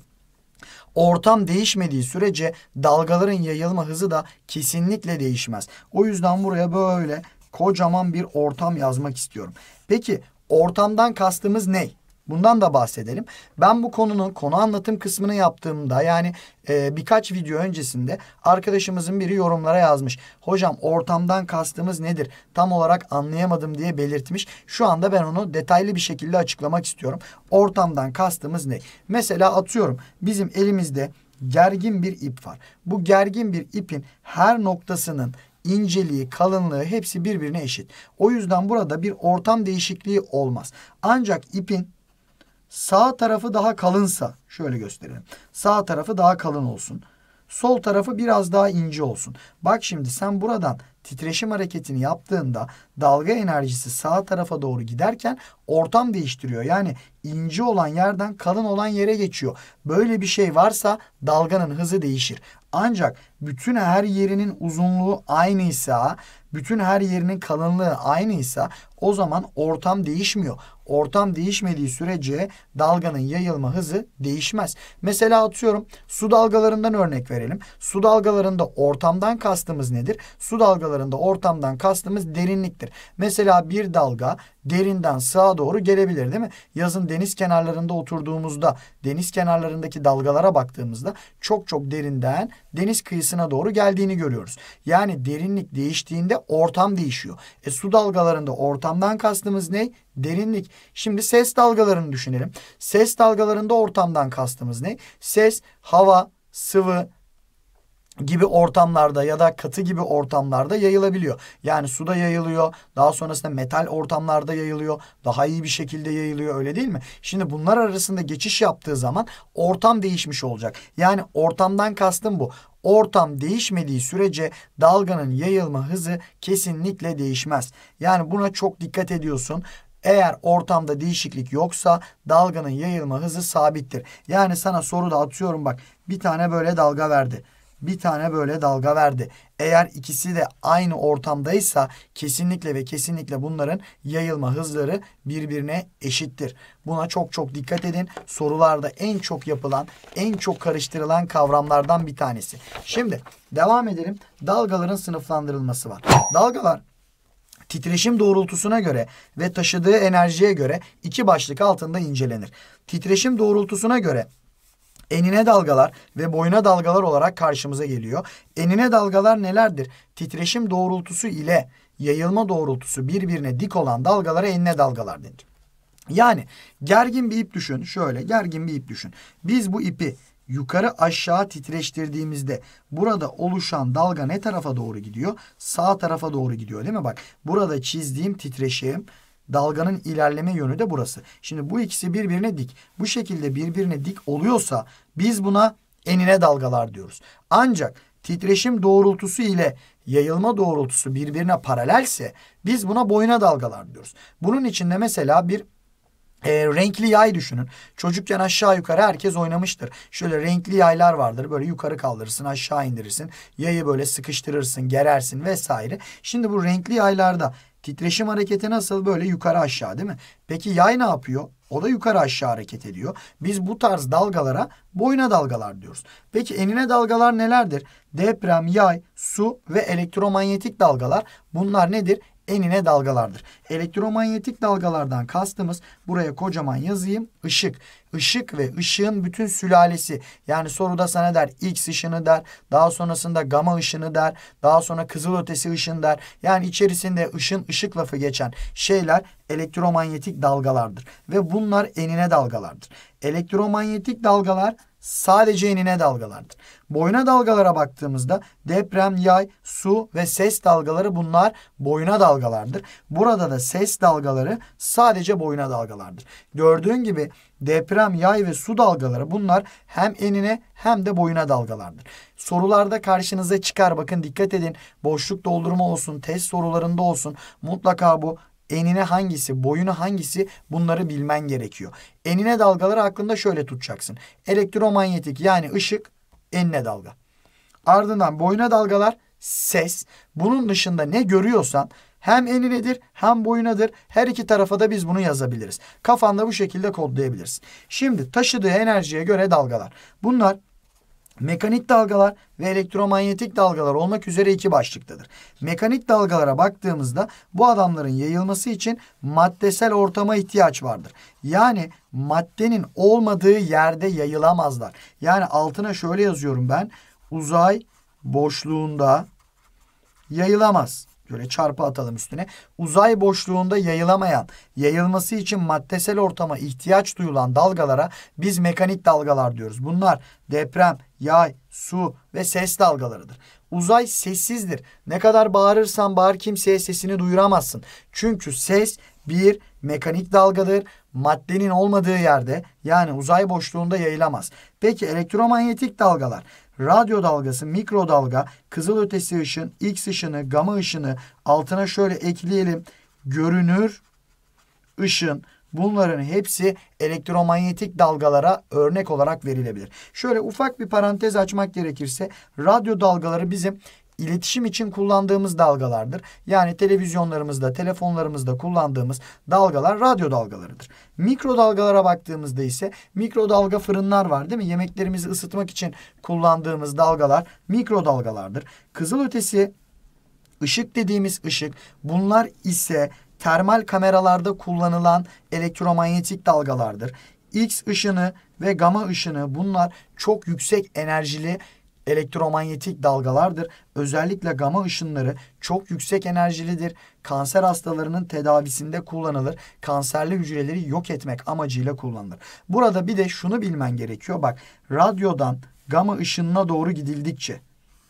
Ortam değişmediği sürece dalgaların yayılma hızı da kesinlikle değişmez. O yüzden buraya böyle kocaman bir ortam yazmak istiyorum. Peki ortamdan kastımız ne? Bundan da bahsedelim. Ben bu konunun konu anlatım kısmını yaptığımda yani e, birkaç video öncesinde arkadaşımızın biri yorumlara yazmış. Hocam ortamdan kastımız nedir? Tam olarak anlayamadım diye belirtmiş. Şu anda ben onu detaylı bir şekilde açıklamak istiyorum. Ortamdan kastımız ne? Mesela atıyorum bizim elimizde gergin bir ip var. Bu gergin bir ipin her noktasının inceliği, kalınlığı hepsi birbirine eşit. O yüzden burada bir ortam değişikliği olmaz. Ancak ipin sağ tarafı daha kalınsa şöyle gösterelim. Sağ tarafı daha kalın olsun. Sol tarafı biraz daha ince olsun. Bak şimdi sen buradan titreşim hareketini yaptığında dalga enerjisi sağ tarafa doğru giderken ortam değiştiriyor. Yani ince olan yerden kalın olan yere geçiyor. Böyle bir şey varsa dalganın hızı değişir. Ancak bütün her yerinin uzunluğu aynıysa bütün her yerinin kalınlığı aynıysa o zaman ortam değişmiyor. Ortam değişmediği sürece dalganın yayılma hızı değişmez. Mesela atıyorum su dalgalarından örnek verelim. Su dalgalarında ortamdan kastımız nedir? Su dalgalarında ortamdan kastımız derinliktir. Mesela bir dalga derinden sağa doğru gelebilir değil mi? Yazın deniz kenarlarında oturduğumuzda deniz kenarlarındaki dalgalara baktığımızda çok çok derinden deniz kıyısına doğru geldiğini görüyoruz. Yani derinlik değiştiğinde ortam değişiyor. E, su dalgalarında ortamdan kastımız ne? Derinlik. Şimdi ses dalgalarını düşünelim. Ses dalgalarında ortamdan kastımız ne? Ses, hava, sıvı, gibi ortamlarda ya da katı gibi ortamlarda yayılabiliyor. Yani suda yayılıyor, daha sonrasında metal ortamlarda yayılıyor, daha iyi bir şekilde yayılıyor öyle değil mi? Şimdi bunlar arasında geçiş yaptığı zaman ortam değişmiş olacak. Yani ortamdan kastım bu. Ortam değişmediği sürece dalganın yayılma hızı kesinlikle değişmez. Yani buna çok dikkat ediyorsun. Eğer ortamda değişiklik yoksa dalganın yayılma hızı sabittir. Yani sana soruda atıyorum bak bir tane böyle dalga verdi bir tane böyle dalga verdi. Eğer ikisi de aynı ortamdaysa kesinlikle ve kesinlikle bunların yayılma hızları birbirine eşittir. Buna çok çok dikkat edin. Sorularda en çok yapılan, en çok karıştırılan kavramlardan bir tanesi. Şimdi devam edelim. Dalgaların sınıflandırılması var. Dalgalar titreşim doğrultusuna göre ve taşıdığı enerjiye göre iki başlık altında incelenir. Titreşim doğrultusuna göre enine dalgalar ve boyuna dalgalar olarak karşımıza geliyor. Enine dalgalar nelerdir? Titreşim doğrultusu ile yayılma doğrultusu birbirine dik olan dalgalara enine dalgalar denir. Yani gergin bir ip düşün. Şöyle gergin bir ip düşün. Biz bu ipi yukarı aşağı titreştirdiğimizde burada oluşan dalga ne tarafa doğru gidiyor? Sağ tarafa doğru gidiyor değil mi? Bak burada çizdiğim titreşim Dalganın ilerleme yönü de burası. Şimdi bu ikisi birbirine dik. Bu şekilde birbirine dik oluyorsa biz buna enine dalgalar diyoruz. Ancak titreşim doğrultusu ile yayılma doğrultusu birbirine paralelse biz buna boyuna dalgalar diyoruz. Bunun içinde mesela bir e, renkli yay düşünün. Çocukken aşağı yukarı herkes oynamıştır. Şöyle renkli yaylar vardır. Böyle yukarı kaldırırsın, aşağı indirirsin. Yayı böyle sıkıştırırsın, gerersin vesaire. Şimdi bu renkli yaylarda Titreşim hareketi nasıl? Böyle yukarı aşağı değil mi? Peki yay ne yapıyor? O da yukarı aşağı hareket ediyor. Biz bu tarz dalgalara boyuna dalgalar diyoruz. Peki enine dalgalar nelerdir? Deprem, yay, su ve elektromanyetik dalgalar. Bunlar nedir? enine dalgalardır. Elektromanyetik dalgalardan kastımız buraya kocaman yazayım ışık. Işık ve ışığın bütün sülalesi yani soruda sana der X ışını der daha sonrasında gama ışını der daha sonra kızılötesi ışın der. Yani içerisinde ışın ışık lafı geçen şeyler elektromanyetik dalgalardır ve bunlar enine dalgalardır. Elektromanyetik dalgalar sadece enine dalgalardır. Boyuna dalgalara baktığımızda deprem, yay, su ve ses dalgaları bunlar boyuna dalgalardır. Burada da ses dalgaları sadece boyuna dalgalardır. Gördüğün gibi deprem, yay ve su dalgaları bunlar hem enine hem de boyuna dalgalardır. Sorularda karşınıza çıkar bakın dikkat edin. Boşluk doldurma olsun, test sorularında olsun mutlaka bu enine hangisi, boyuna hangisi bunları bilmen gerekiyor. Enine dalgaları aklında şöyle tutacaksın. Elektromanyetik yani ışık enine dalga. Ardından boyuna dalgalar ses. Bunun dışında ne görüyorsan hem eninedir hem boyunadır. Her iki tarafa da biz bunu yazabiliriz. Kafanda bu şekilde kodlayabilirsin. Şimdi taşıdığı enerjiye göre dalgalar. Bunlar Mekanik dalgalar ve elektromanyetik dalgalar olmak üzere iki başlıktadır. Mekanik dalgalara baktığımızda bu adamların yayılması için maddesel ortama ihtiyaç vardır. Yani maddenin olmadığı yerde yayılamazlar. Yani altına şöyle yazıyorum ben. Uzay boşluğunda yayılamaz. Böyle çarpı atalım üstüne. Uzay boşluğunda yayılamayan, yayılması için maddesel ortama ihtiyaç duyulan dalgalara biz mekanik dalgalar diyoruz. Bunlar deprem, yay, su ve ses dalgalarıdır. Uzay sessizdir. Ne kadar bağırırsan bağır kimseye sesini duyuramazsın. Çünkü ses bir mekanik dalgadır. Maddenin olmadığı yerde yani uzay boşluğunda yayılamaz. Peki elektromanyetik dalgalar, radyo dalgası, mikrodalga, kızılötesi ışın, X ışını, gama ışını altına şöyle ekleyelim. Görünür ışın Bunların hepsi elektromanyetik dalgalara örnek olarak verilebilir. Şöyle ufak bir parantez açmak gerekirse radyo dalgaları bizim iletişim için kullandığımız dalgalardır. Yani televizyonlarımızda, telefonlarımızda kullandığımız dalgalar radyo dalgalarıdır. Mikrodalgalara baktığımızda ise mikrodalga fırınlar var değil mi? Yemeklerimizi ısıtmak için kullandığımız dalgalar mikrodalgalardır. Kızılötesi ışık dediğimiz ışık bunlar ise termal kameralarda kullanılan elektromanyetik dalgalardır. X ışını ve gama ışını bunlar çok yüksek enerjili elektromanyetik dalgalardır. Özellikle gama ışınları çok yüksek enerjilidir. Kanser hastalarının tedavisinde kullanılır. Kanserli hücreleri yok etmek amacıyla kullanılır. Burada bir de şunu bilmen gerekiyor. Bak radyodan gama ışınına doğru gidildikçe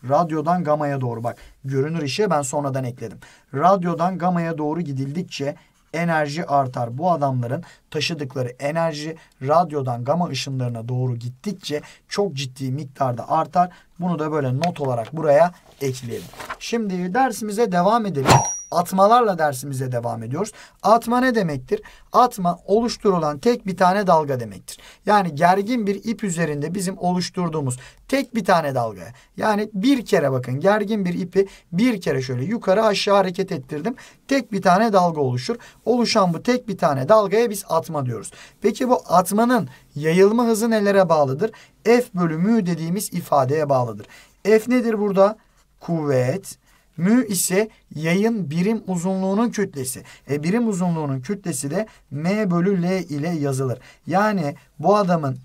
Radyodan gamaya doğru bak. Görünür işe ben sonradan ekledim. Radyodan gamaya doğru gidildikçe enerji artar. Bu adamların taşıdıkları enerji radyodan gama ışınlarına doğru gittikçe çok ciddi miktarda artar. Bunu da böyle not olarak buraya ekleyelim. Şimdi dersimize devam edelim. Atmalarla dersimize devam ediyoruz. Atma ne demektir? Atma oluşturulan tek bir tane dalga demektir. Yani gergin bir ip üzerinde bizim oluşturduğumuz tek bir tane dalga. Yani bir kere bakın gergin bir ipi bir kere şöyle yukarı aşağı hareket ettirdim. Tek bir tane dalga oluşur. Oluşan bu tek bir tane dalgaya biz atma diyoruz. Peki bu atmanın yayılma hızı nelere bağlıdır? F bölümü dediğimiz ifadeye bağlıdır. F nedir burada? Kuvvet mü ise yayın birim uzunluğunun kütlesi. E birim uzunluğunun kütlesi de m bölü l ile yazılır. Yani bu adamın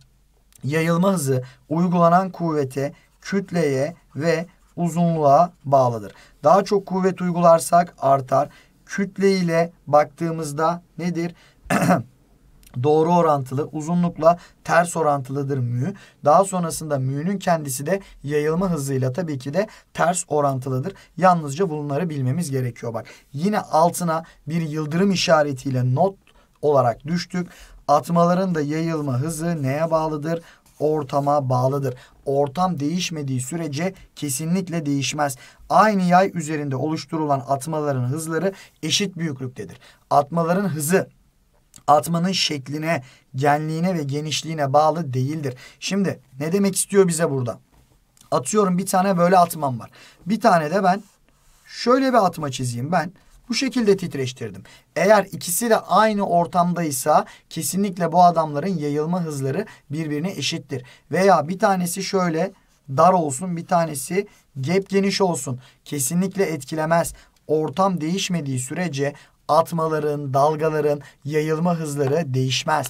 yayılma hızı uygulanan kuvvete, kütleye ve uzunluğa bağlıdır. Daha çok kuvvet uygularsak artar. Kütle ile baktığımızda nedir? doğru orantılı, uzunlukla ters orantılıdır mü. Daha sonrasında mü'nün kendisi de yayılma hızıyla tabii ki de ters orantılıdır. Yalnızca bunları bilmemiz gerekiyor bak. Yine altına bir yıldırım işaretiyle not olarak düştük. Atmaların da yayılma hızı neye bağlıdır? Ortama bağlıdır. Ortam değişmediği sürece kesinlikle değişmez. Aynı yay üzerinde oluşturulan atmaların hızları eşit büyüklüktedir. Atmaların hızı atmanın şekline, genliğine ve genişliğine bağlı değildir. Şimdi ne demek istiyor bize burada? Atıyorum bir tane böyle atmam var. Bir tane de ben şöyle bir atma çizeyim ben. Bu şekilde titreştirdim. Eğer ikisi de aynı ortamdaysa kesinlikle bu adamların yayılma hızları birbirine eşittir. Veya bir tanesi şöyle dar olsun bir tanesi gep geniş olsun. Kesinlikle etkilemez. Ortam değişmediği sürece atmaların, dalgaların yayılma hızları değişmez.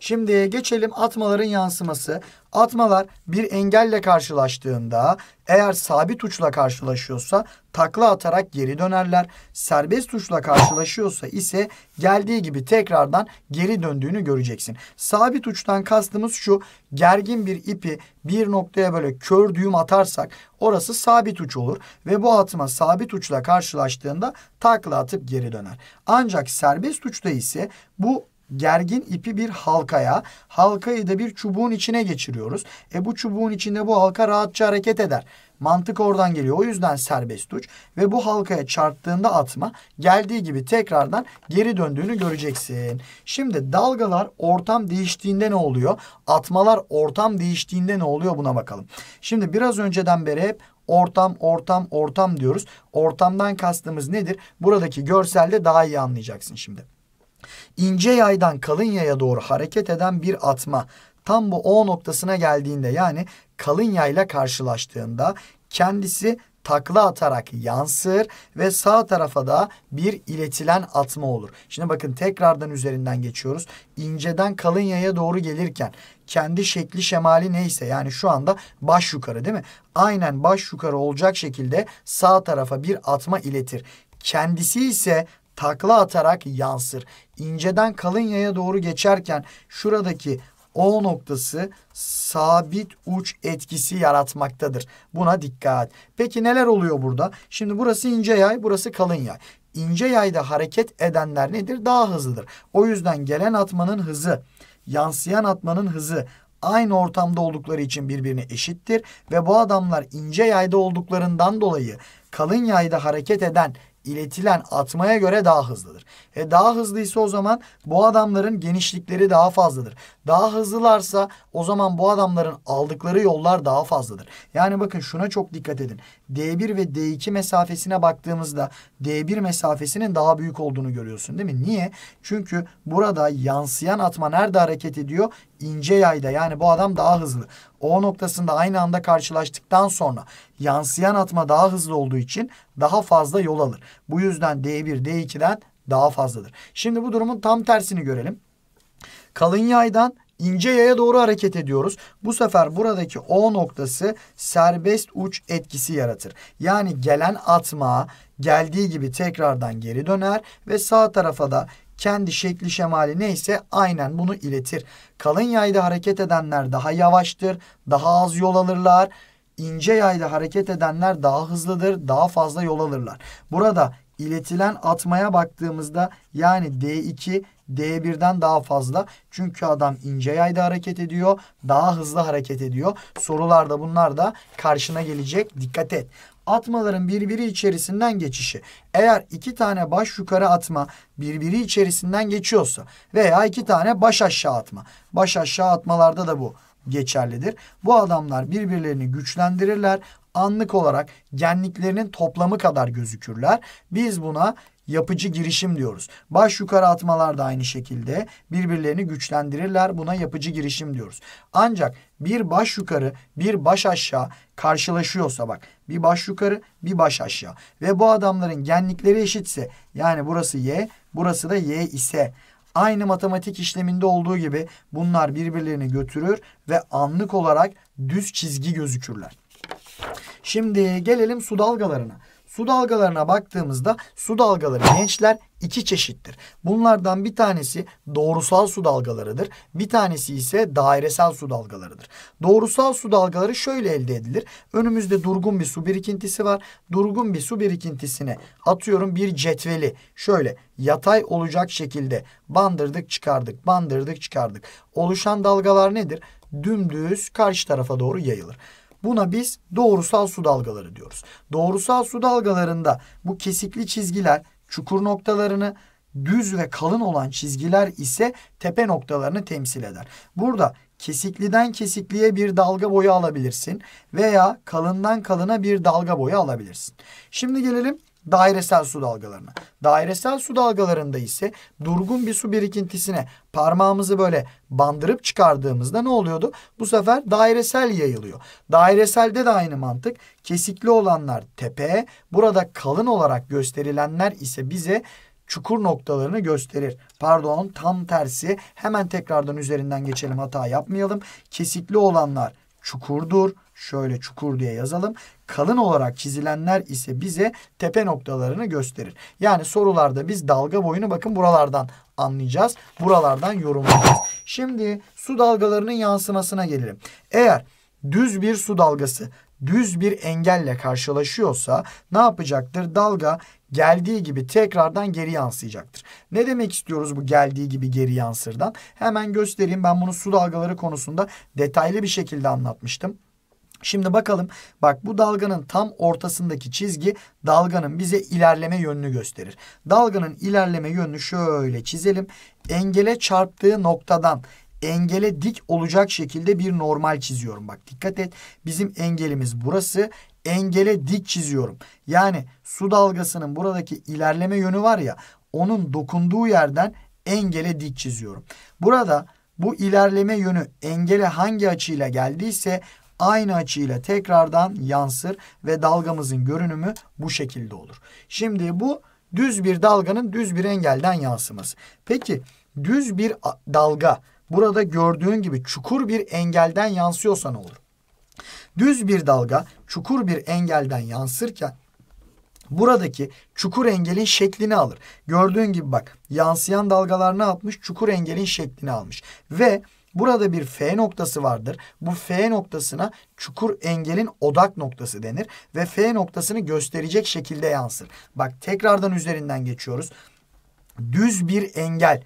Şimdi geçelim atmaların yansıması. Atmalar bir engelle karşılaştığında eğer sabit uçla karşılaşıyorsa takla atarak geri dönerler. Serbest uçla karşılaşıyorsa ise geldiği gibi tekrardan geri döndüğünü göreceksin. Sabit uçtan kastımız şu gergin bir ipi bir noktaya böyle kör düğüm atarsak orası sabit uç olur ve bu atma sabit uçla karşılaştığında takla atıp geri döner. Ancak serbest uçta ise bu gergin ipi bir halkaya, halkayı da bir çubuğun içine geçiriyoruz. E bu çubuğun içinde bu halka rahatça hareket eder. Mantık oradan geliyor. O yüzden serbest uç ve bu halkaya çarptığında atma geldiği gibi tekrardan geri döndüğünü göreceksin. Şimdi dalgalar ortam değiştiğinde ne oluyor? Atmalar ortam değiştiğinde ne oluyor buna bakalım. Şimdi biraz önceden beri hep ortam, ortam, ortam diyoruz. Ortamdan kastımız nedir? Buradaki görselde daha iyi anlayacaksın şimdi. İnce yaydan kalın yaya doğru hareket eden bir atma tam bu O noktasına geldiğinde yani kalın yayla karşılaştığında kendisi takla atarak yansır ve sağ tarafa da bir iletilen atma olur. Şimdi bakın tekrardan üzerinden geçiyoruz. İnceden kalın yaya doğru gelirken kendi şekli şemali neyse yani şu anda baş yukarı değil mi? Aynen baş yukarı olacak şekilde sağ tarafa bir atma iletir. Kendisi ise takla atarak yansır. İnceden kalın yaya doğru geçerken şuradaki O noktası sabit uç etkisi yaratmaktadır. Buna dikkat. Peki neler oluyor burada? Şimdi burası ince yay, burası kalın yay. İnce yayda hareket edenler nedir? Daha hızlıdır. O yüzden gelen atmanın hızı, yansıyan atmanın hızı aynı ortamda oldukları için birbirine eşittir ve bu adamlar ince yayda olduklarından dolayı kalın yayda hareket eden iletilen atmaya göre daha hızlıdır. E daha hızlıysa o zaman bu adamların genişlikleri daha fazladır. Daha hızlılarsa o zaman bu adamların aldıkları yollar daha fazladır. Yani bakın şuna çok dikkat edin. D1 ve D2 mesafesine baktığımızda D1 mesafesinin daha büyük olduğunu görüyorsun değil mi? Niye? Çünkü burada yansıyan atma nerede hareket ediyor? ince yayda yani bu adam daha hızlı. O noktasında aynı anda karşılaştıktan sonra yansıyan atma daha hızlı olduğu için daha fazla yol alır. Bu yüzden D1 D2'den daha fazladır. Şimdi bu durumun tam tersini görelim. Kalın yaydan ince yaya doğru hareket ediyoruz. Bu sefer buradaki O noktası serbest uç etkisi yaratır. Yani gelen atma geldiği gibi tekrardan geri döner ve sağ tarafa da kendi şekli şemali neyse aynen bunu iletir. Kalın yayda hareket edenler daha yavaştır, daha az yol alırlar. İnce yayda hareket edenler daha hızlıdır, daha fazla yol alırlar. Burada iletilen atmaya baktığımızda yani D2 D1'den daha fazla. Çünkü adam ince yayda hareket ediyor. Daha hızlı hareket ediyor. Sorularda bunlar da karşına gelecek. Dikkat et atmaların birbiri içerisinden geçişi. Eğer iki tane baş yukarı atma birbiri içerisinden geçiyorsa veya iki tane baş aşağı atma. Baş aşağı atmalarda da bu geçerlidir. Bu adamlar birbirlerini güçlendirirler. Anlık olarak genliklerinin toplamı kadar gözükürler. Biz buna yapıcı girişim diyoruz. Baş yukarı atmalar da aynı şekilde birbirlerini güçlendirirler. Buna yapıcı girişim diyoruz. Ancak bir baş yukarı bir baş aşağı karşılaşıyorsa bak bir baş yukarı bir baş aşağı ve bu adamların genlikleri eşitse yani burası y burası da y ise aynı matematik işleminde olduğu gibi bunlar birbirlerini götürür ve anlık olarak düz çizgi gözükürler. Şimdi gelelim su dalgalarına. Su dalgalarına baktığımızda su dalgaları gençler iki çeşittir. Bunlardan bir tanesi doğrusal su dalgalarıdır. Bir tanesi ise dairesel su dalgalarıdır. Doğrusal su dalgaları şöyle elde edilir. Önümüzde durgun bir su birikintisi var. Durgun bir su birikintisine atıyorum bir cetveli şöyle yatay olacak şekilde bandırdık çıkardık bandırdık çıkardık. Oluşan dalgalar nedir? Dümdüz karşı tarafa doğru yayılır. Buna biz doğrusal su dalgaları diyoruz. Doğrusal su dalgalarında bu kesikli çizgiler çukur noktalarını düz ve kalın olan çizgiler ise tepe noktalarını temsil eder. Burada kesikliden kesikliye bir dalga boyu alabilirsin veya kalından kalına bir dalga boyu alabilirsin. Şimdi gelelim dairesel su dalgalarına. Dairesel su dalgalarında ise durgun bir su birikintisine parmağımızı böyle bandırıp çıkardığımızda ne oluyordu? Bu sefer dairesel yayılıyor. Daireselde de aynı mantık. Kesikli olanlar tepe, burada kalın olarak gösterilenler ise bize çukur noktalarını gösterir. Pardon tam tersi hemen tekrardan üzerinden geçelim hata yapmayalım. Kesikli olanlar çukurdur şöyle çukur diye yazalım. Kalın olarak çizilenler ise bize tepe noktalarını gösterir. Yani sorularda biz dalga boyunu bakın buralardan anlayacağız. Buralardan yorumlayacağız. Şimdi su dalgalarının yansımasına gelelim. Eğer düz bir su dalgası düz bir engelle karşılaşıyorsa ne yapacaktır? Dalga geldiği gibi tekrardan geri yansıyacaktır. Ne demek istiyoruz bu geldiği gibi geri yansırdan? Hemen göstereyim. Ben bunu su dalgaları konusunda detaylı bir şekilde anlatmıştım. Şimdi bakalım bak bu dalganın tam ortasındaki çizgi dalganın bize ilerleme yönünü gösterir. Dalganın ilerleme yönünü şöyle çizelim. Engele çarptığı noktadan engele dik olacak şekilde bir normal çiziyorum. Bak dikkat et bizim engelimiz burası engele dik çiziyorum. Yani su dalgasının buradaki ilerleme yönü var ya onun dokunduğu yerden engele dik çiziyorum. Burada bu ilerleme yönü engele hangi açıyla geldiyse aynı açıyla tekrardan yansır ve dalgamızın görünümü bu şekilde olur. Şimdi bu düz bir dalganın düz bir engelden yansıması. Peki düz bir dalga burada gördüğün gibi çukur bir engelden yansıyorsa ne olur? Düz bir dalga çukur bir engelden yansırken buradaki çukur engelin şeklini alır. Gördüğün gibi bak yansıyan dalgalar ne yapmış? Çukur engelin şeklini almış. Ve Burada bir F noktası vardır. Bu F noktasına çukur engelin odak noktası denir ve F noktasını gösterecek şekilde yansır. Bak tekrardan üzerinden geçiyoruz. Düz bir engel,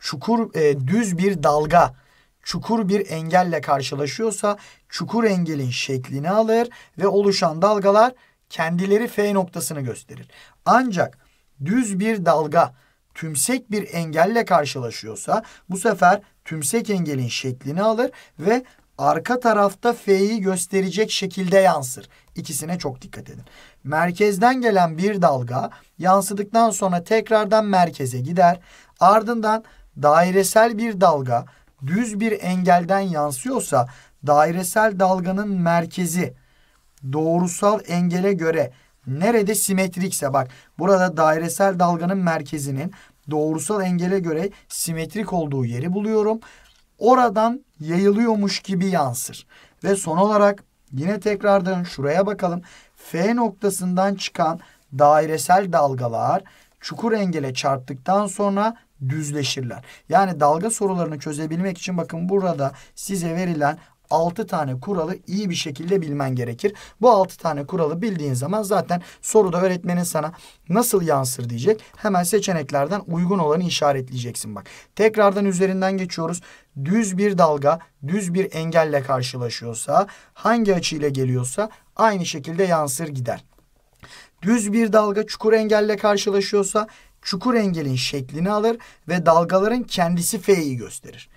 çukur e, düz bir dalga çukur bir engelle karşılaşıyorsa çukur engelin şeklini alır ve oluşan dalgalar kendileri F noktasını gösterir. Ancak düz bir dalga tümsek bir engelle karşılaşıyorsa bu sefer tümsek engelin şeklini alır ve arka tarafta F'yi gösterecek şekilde yansır. İkisine çok dikkat edin. Merkezden gelen bir dalga yansıdıktan sonra tekrardan merkeze gider. Ardından dairesel bir dalga düz bir engelden yansıyorsa dairesel dalganın merkezi doğrusal engele göre nerede simetrikse bak burada dairesel dalganın merkezinin doğrusal engele göre simetrik olduğu yeri buluyorum. Oradan yayılıyormuş gibi yansır. Ve son olarak yine tekrardan şuraya bakalım. F noktasından çıkan dairesel dalgalar çukur engele çarptıktan sonra düzleşirler. Yani dalga sorularını çözebilmek için bakın burada size verilen 6 tane kuralı iyi bir şekilde bilmen gerekir. Bu 6 tane kuralı bildiğin zaman zaten soruda öğretmenin sana nasıl yansır diyecek. Hemen seçeneklerden uygun olanı işaretleyeceksin bak. Tekrardan üzerinden geçiyoruz. Düz bir dalga düz bir engelle karşılaşıyorsa hangi açıyla geliyorsa aynı şekilde yansır gider. Düz bir dalga çukur engelle karşılaşıyorsa çukur engelin şeklini alır ve dalgaların kendisi F'yi gösterir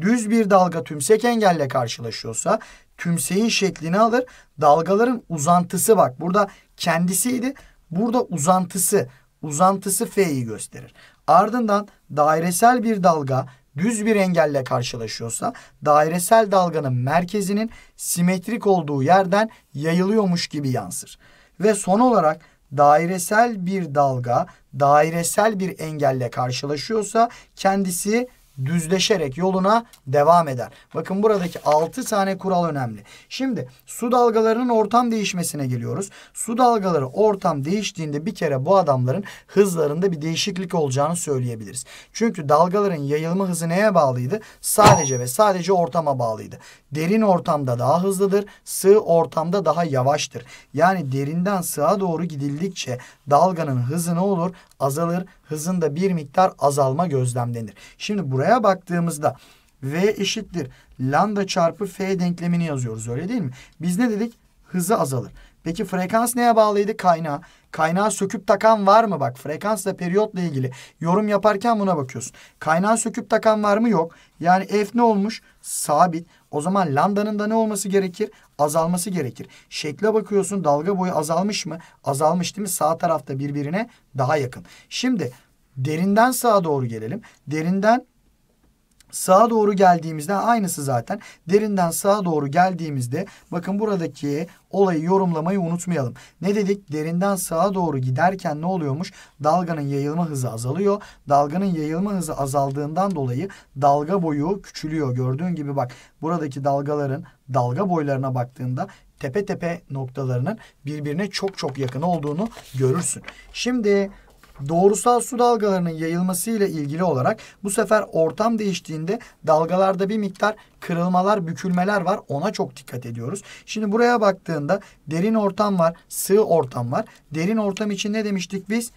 düz bir dalga tümsek engelle karşılaşıyorsa tümseğin şeklini alır. Dalgaların uzantısı bak burada kendisiydi. Burada uzantısı, uzantısı F'yi gösterir. Ardından dairesel bir dalga düz bir engelle karşılaşıyorsa dairesel dalganın merkezinin simetrik olduğu yerden yayılıyormuş gibi yansır. Ve son olarak dairesel bir dalga dairesel bir engelle karşılaşıyorsa kendisi düzleşerek yoluna devam eder. Bakın buradaki 6 tane kural önemli. Şimdi su dalgalarının ortam değişmesine geliyoruz. Su dalgaları ortam değiştiğinde bir kere bu adamların hızlarında bir değişiklik olacağını söyleyebiliriz. Çünkü dalgaların yayılma hızı neye bağlıydı? Sadece ve sadece ortama bağlıydı. Derin ortamda daha hızlıdır, sığ ortamda daha yavaştır. Yani derinden sığa doğru gidildikçe dalganın hızı ne olur? Azalır hızında bir miktar azalma gözlemlenir. Şimdi buraya baktığımızda V eşittir lambda çarpı F denklemini yazıyoruz öyle değil mi? Biz ne dedik? Hızı azalır. Peki frekans neye bağlıydı? Kaynağı. Kaynağı söküp takan var mı? Bak frekansla periyotla ilgili yorum yaparken buna bakıyorsun. Kaynağı söküp takan var mı? Yok. Yani F ne olmuş? Sabit. O zaman lambdanın da ne olması gerekir? Azalması gerekir. Şekle bakıyorsun dalga boyu azalmış mı? Azalmış değil mi? Sağ tarafta birbirine daha yakın. Şimdi derinden sağa doğru gelelim. Derinden Sağa doğru geldiğimizde aynısı zaten. Derinden sağa doğru geldiğimizde bakın buradaki olayı yorumlamayı unutmayalım. Ne dedik? Derinden sağa doğru giderken ne oluyormuş? Dalganın yayılma hızı azalıyor. Dalganın yayılma hızı azaldığından dolayı dalga boyu küçülüyor. Gördüğün gibi bak buradaki dalgaların dalga boylarına baktığında tepe tepe noktalarının birbirine çok çok yakın olduğunu görürsün. Şimdi Doğrusal su dalgalarının yayılması ile ilgili olarak bu sefer ortam değiştiğinde dalgalarda bir miktar kırılmalar, bükülmeler var. Ona çok dikkat ediyoruz. Şimdi buraya baktığında derin ortam var, sığ ortam var. Derin ortam için ne demiştik biz?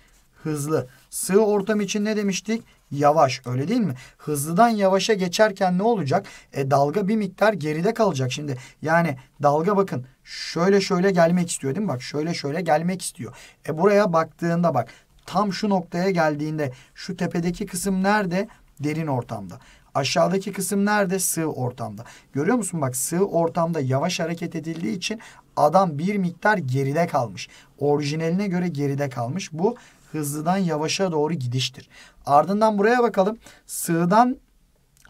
Hızlı. Sığ ortam için ne demiştik? yavaş öyle değil mi? Hızlıdan yavaşa geçerken ne olacak? E dalga bir miktar geride kalacak şimdi. Yani dalga bakın şöyle şöyle gelmek istiyor değil mi? Bak şöyle şöyle gelmek istiyor. E buraya baktığında bak tam şu noktaya geldiğinde şu tepedeki kısım nerede? Derin ortamda. Aşağıdaki kısım nerede? Sığ ortamda. Görüyor musun bak sığ ortamda yavaş hareket edildiği için adam bir miktar geride kalmış. Orijinaline göre geride kalmış. Bu hızlıdan yavaşa doğru gidiştir. Ardından buraya bakalım. Sığdan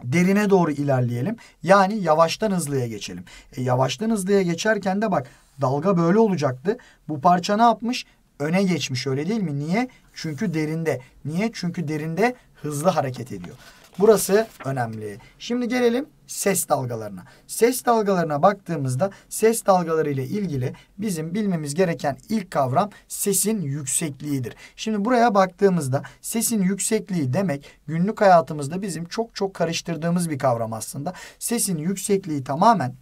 derine doğru ilerleyelim. Yani yavaştan hızlıya geçelim. E, yavaştan hızlıya geçerken de bak dalga böyle olacaktı. Bu parça ne yapmış? öne geçmiş öyle değil mi? Niye? Çünkü derinde. Niye? Çünkü derinde hızlı hareket ediyor. Burası önemli. Şimdi gelelim ses dalgalarına. Ses dalgalarına baktığımızda ses dalgaları ile ilgili bizim bilmemiz gereken ilk kavram sesin yüksekliğidir. Şimdi buraya baktığımızda sesin yüksekliği demek günlük hayatımızda bizim çok çok karıştırdığımız bir kavram aslında. Sesin yüksekliği tamamen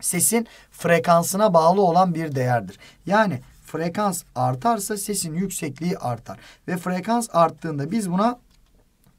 sesin frekansına bağlı olan bir değerdir. Yani frekans artarsa sesin yüksekliği artar. Ve frekans arttığında biz buna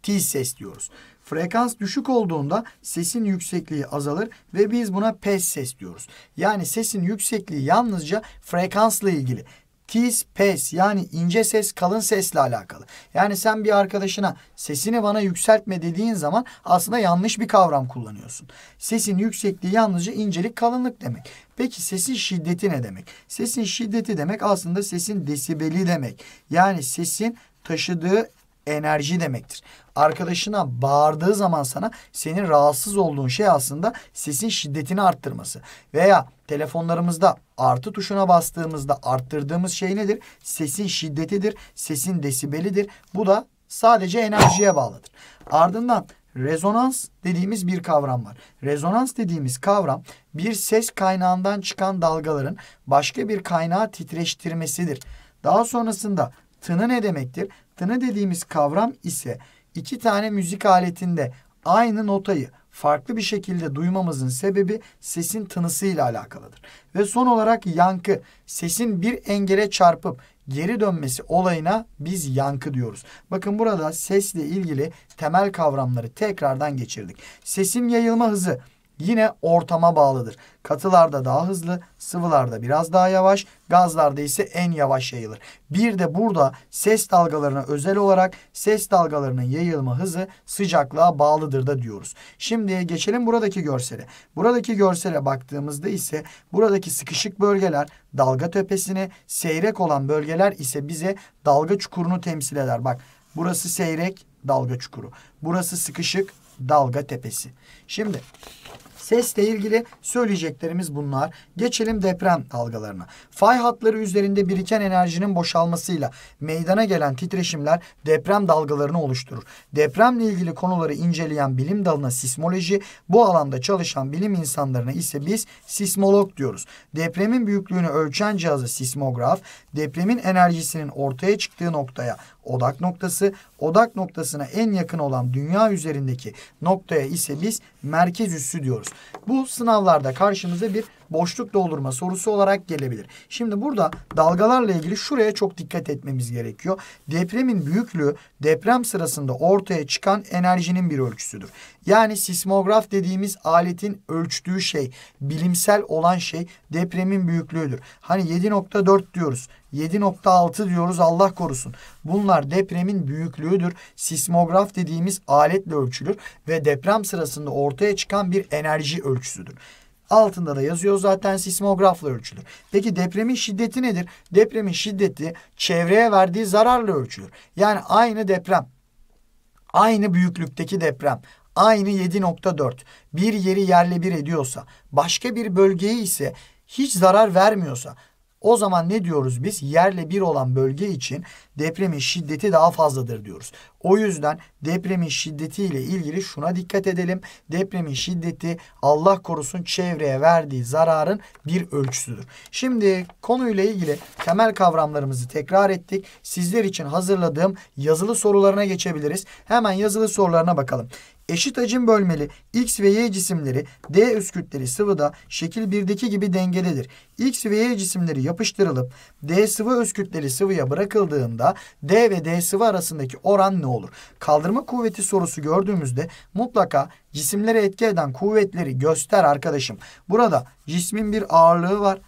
tiz ses diyoruz. Frekans düşük olduğunda sesin yüksekliği azalır ve biz buna pes ses diyoruz. Yani sesin yüksekliği yalnızca frekansla ilgili tiz pes yani ince ses kalın sesle alakalı. Yani sen bir arkadaşına sesini bana yükseltme dediğin zaman aslında yanlış bir kavram kullanıyorsun. Sesin yüksekliği yalnızca incelik kalınlık demek. Peki sesin şiddeti ne demek? Sesin şiddeti demek aslında sesin desibeli demek. Yani sesin taşıdığı enerji demektir. Arkadaşına bağırdığı zaman sana senin rahatsız olduğun şey aslında sesin şiddetini arttırması. Veya telefonlarımızda artı tuşuna bastığımızda arttırdığımız şey nedir? Sesin şiddetidir, sesin desibelidir. Bu da sadece enerjiye bağlıdır. Ardından rezonans dediğimiz bir kavram var. Rezonans dediğimiz kavram bir ses kaynağından çıkan dalgaların başka bir kaynağı titreştirmesidir. Daha sonrasında Tını ne demektir? Tını dediğimiz kavram ise iki tane müzik aletinde aynı notayı farklı bir şekilde duymamızın sebebi sesin tınısıyla alakalıdır. Ve son olarak yankı. Sesin bir engele çarpıp geri dönmesi olayına biz yankı diyoruz. Bakın burada sesle ilgili temel kavramları tekrardan geçirdik. Sesin yayılma hızı yine ortama bağlıdır. Katılarda daha hızlı, sıvılarda biraz daha yavaş, gazlarda ise en yavaş yayılır. Bir de burada ses dalgalarına özel olarak ses dalgalarının yayılma hızı sıcaklığa bağlıdır da diyoruz. Şimdi geçelim buradaki görsele. Buradaki görsele baktığımızda ise buradaki sıkışık bölgeler dalga tepesini, seyrek olan bölgeler ise bize dalga çukurunu temsil eder. Bak burası seyrek, dalga çukuru. Burası sıkışık Dalga Tepesi. Şimdi Sesle ilgili söyleyeceklerimiz bunlar. Geçelim deprem dalgalarına. Fay hatları üzerinde biriken enerjinin boşalmasıyla meydana gelen titreşimler deprem dalgalarını oluşturur. Depremle ilgili konuları inceleyen bilim dalına sismoloji, bu alanda çalışan bilim insanlarına ise biz sismolog diyoruz. Depremin büyüklüğünü ölçen cihazı sismograf, depremin enerjisinin ortaya çıktığı noktaya odak noktası. Odak noktasına en yakın olan dünya üzerindeki noktaya ise biz merkez üssü diyoruz. Bu sınavlarda karşımıza bir boşluk doldurma sorusu olarak gelebilir. Şimdi burada dalgalarla ilgili şuraya çok dikkat etmemiz gerekiyor. Depremin büyüklüğü deprem sırasında ortaya çıkan enerjinin bir ölçüsüdür. Yani sismograf dediğimiz aletin ölçtüğü şey, bilimsel olan şey depremin büyüklüğüdür. Hani 7.4 diyoruz. 7.6 diyoruz Allah korusun. Bunlar depremin büyüklüğüdür. Sismograf dediğimiz aletle ölçülür ve deprem sırasında ortaya çıkan bir enerji ölçüsüdür. Altında da yazıyor zaten sismografla ölçülür. Peki depremin şiddeti nedir? Depremin şiddeti çevreye verdiği zararla ölçülür. Yani aynı deprem, aynı büyüklükteki deprem, aynı 7.4 bir yeri yerle bir ediyorsa, başka bir bölgeyi ise hiç zarar vermiyorsa o zaman ne diyoruz biz? Yerle bir olan bölge için depremin şiddeti daha fazladır diyoruz. O yüzden depremin şiddeti ile ilgili şuna dikkat edelim. Depremin şiddeti Allah korusun çevreye verdiği zararın bir ölçüsüdür. Şimdi konuyla ilgili temel kavramlarımızı tekrar ettik. Sizler için hazırladığım yazılı sorularına geçebiliriz. Hemen yazılı sorularına bakalım. Eşit hacim bölmeli X ve Y cisimleri D üskütleri sıvıda şekil 1'deki gibi dengededir. X ve Y cisimleri yapıştırılıp D sıvı üskütleri sıvıya bırakıldığında D ve D sıvı arasındaki oran ne olur? Kaldırma kuvveti sorusu gördüğümüzde mutlaka cisimlere etki eden kuvvetleri göster arkadaşım. Burada cismin bir ağırlığı var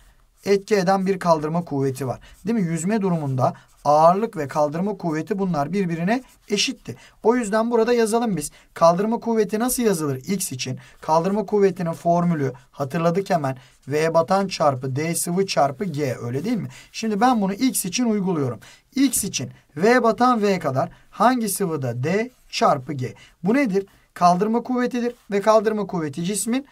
etki eden bir kaldırma kuvveti var. Değil mi? Yüzme durumunda ağırlık ve kaldırma kuvveti bunlar birbirine eşitti. O yüzden burada yazalım biz. Kaldırma kuvveti nasıl yazılır x için? Kaldırma kuvvetinin formülü hatırladık hemen. V batan çarpı D sıvı çarpı G öyle değil mi? Şimdi ben bunu x için uyguluyorum. x için V batan V kadar hangi sıvıda D çarpı G? Bu nedir? Kaldırma kuvvetidir ve kaldırma kuvveti cismin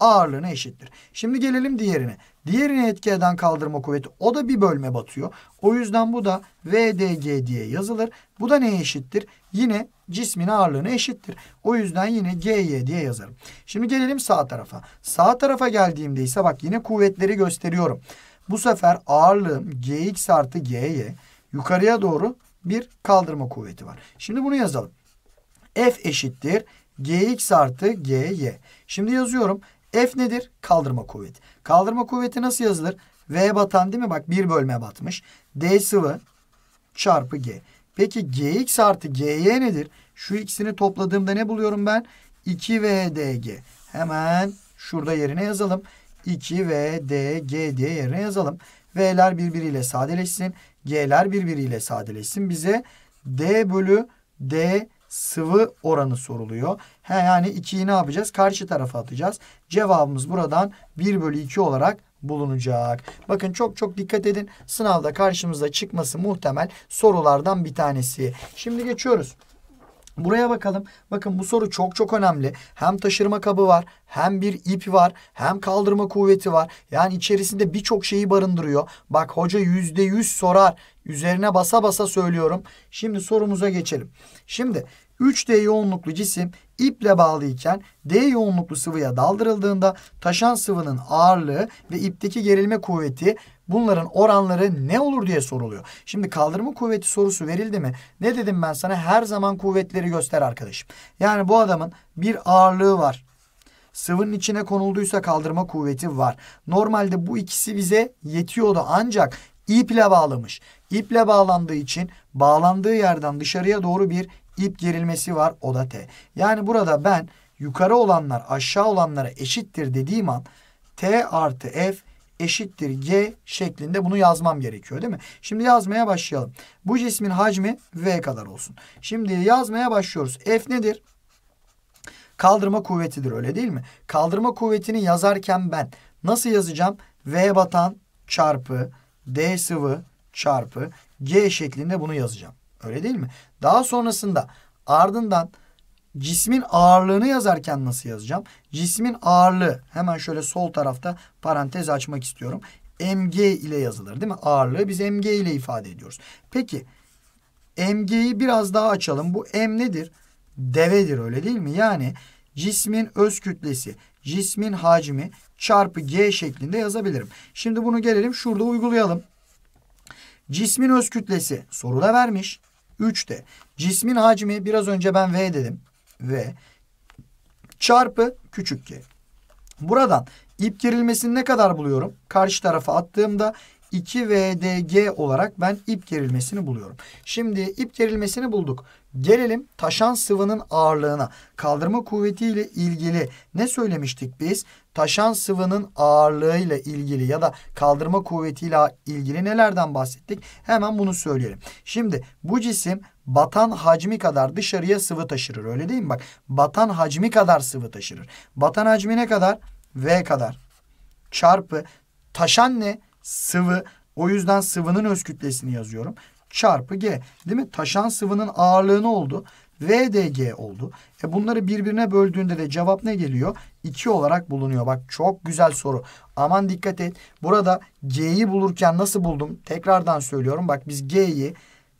ağırlığına eşittir. Şimdi gelelim diğerine. Diğerine etki eden kaldırma kuvveti o da bir bölme batıyor. O yüzden bu da VDG diye yazılır. Bu da neye eşittir? Yine cismin ağırlığına eşittir. O yüzden yine GY diye yazarım. Şimdi gelelim sağ tarafa. Sağ tarafa geldiğimde ise bak yine kuvvetleri gösteriyorum. Bu sefer ağırlığım GX artı GY yukarıya doğru bir kaldırma kuvveti var. Şimdi bunu yazalım. F eşittir gx artı gy. Şimdi yazıyorum. F nedir? Kaldırma kuvveti. Kaldırma kuvveti nasıl yazılır? V batan değil mi? Bak bir bölme batmış. D sıvı çarpı G. Peki Gx artı Gy nedir? Şu ikisini topladığımda ne buluyorum ben? 2VDG. Hemen şurada yerine yazalım. 2VDG diye yerine yazalım. V'ler birbiriyle sadeleşsin. G'ler birbiriyle sadeleşsin. Bize D bölü D sıvı oranı soruluyor. He yani 2'yi ne yapacağız? Karşı tarafa atacağız. Cevabımız buradan 1 bölü 2 olarak bulunacak. Bakın çok çok dikkat edin. Sınavda karşımıza çıkması muhtemel sorulardan bir tanesi. Şimdi geçiyoruz. Buraya bakalım. Bakın bu soru çok çok önemli. Hem taşırma kabı var, hem bir ip var, hem kaldırma kuvveti var. Yani içerisinde birçok şeyi barındırıyor. Bak hoca %100 sorar. Üzerine basa basa söylüyorum. Şimdi sorumuza geçelim. Şimdi 3D yoğunluklu cisim iple bağlıyken D yoğunluklu sıvıya daldırıldığında taşan sıvının ağırlığı ve ipteki gerilme kuvveti bunların oranları ne olur diye soruluyor. Şimdi kaldırma kuvveti sorusu verildi mi? Ne dedim ben sana? Her zaman kuvvetleri göster arkadaşım. Yani bu adamın bir ağırlığı var. Sıvının içine konulduysa kaldırma kuvveti var. Normalde bu ikisi bize yetiyordu ancak iple bağlamış. İple bağlandığı için bağlandığı yerden dışarıya doğru bir İp gerilmesi var o da T. Yani burada ben yukarı olanlar aşağı olanlara eşittir dediğim an T artı F eşittir G şeklinde bunu yazmam gerekiyor değil mi? Şimdi yazmaya başlayalım. Bu cismin hacmi V kadar olsun. Şimdi yazmaya başlıyoruz. F nedir? Kaldırma kuvvetidir öyle değil mi? Kaldırma kuvvetini yazarken ben nasıl yazacağım? V batan çarpı D sıvı çarpı G şeklinde bunu yazacağım. Öyle değil mi? Daha sonrasında ardından cismin ağırlığını yazarken nasıl yazacağım? Cismin ağırlığı hemen şöyle sol tarafta parantez açmak istiyorum. MG ile yazılır değil mi? Ağırlığı biz MG ile ifade ediyoruz. Peki MG'yi biraz daha açalım. Bu M nedir? Devedir öyle değil mi? Yani cismin öz kütlesi, cismin hacmi çarpı G şeklinde yazabilirim. Şimdi bunu gelelim şurada uygulayalım. Cismin öz kütlesi soruda vermiş. 3 de cismin hacmi biraz önce ben V dedim. V çarpı küçük G. Buradan ip gerilmesini ne kadar buluyorum? Karşı tarafa attığımda 2VDG olarak ben ip gerilmesini buluyorum. Şimdi ip gerilmesini bulduk. Gelelim taşan sıvının ağırlığına. Kaldırma kuvvetiyle ilgili ne söylemiştik biz? taşan sıvının ağırlığıyla ilgili ya da kaldırma kuvvetiyle ilgili nelerden bahsettik? Hemen bunu söyleyelim. Şimdi bu cisim batan hacmi kadar dışarıya sıvı taşırır. Öyle değil mi? Bak batan hacmi kadar sıvı taşırır. Batan hacmi ne kadar? V kadar. Çarpı taşan ne? Sıvı. O yüzden sıvının öz kütlesini yazıyorum. Çarpı G. Değil mi? Taşan sıvının ağırlığı ne oldu? VDG oldu. E bunları birbirine böldüğünde de cevap ne geliyor? 2 olarak bulunuyor. Bak çok güzel soru. Aman dikkat et. Burada G'yi bulurken nasıl buldum? Tekrardan söylüyorum. Bak biz G'yi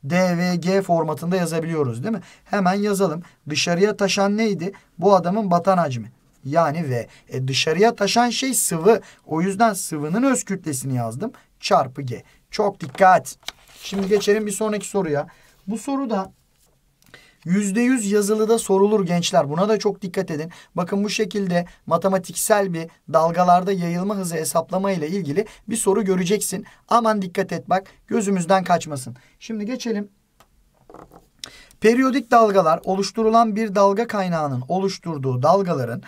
DVG formatında yazabiliyoruz değil mi? Hemen yazalım. Dışarıya taşan neydi? Bu adamın batan hacmi. Yani V. E dışarıya taşan şey sıvı. O yüzden sıvının öz kütlesini yazdım. Çarpı G. Çok dikkat. Şimdi geçelim bir sonraki soruya. Bu soruda %100 yazılıda sorulur gençler. Buna da çok dikkat edin. Bakın bu şekilde matematiksel bir dalgalarda yayılma hızı hesaplama ile ilgili bir soru göreceksin. Aman dikkat et bak gözümüzden kaçmasın. Şimdi geçelim. Periyodik dalgalar oluşturulan bir dalga kaynağının oluşturduğu dalgaların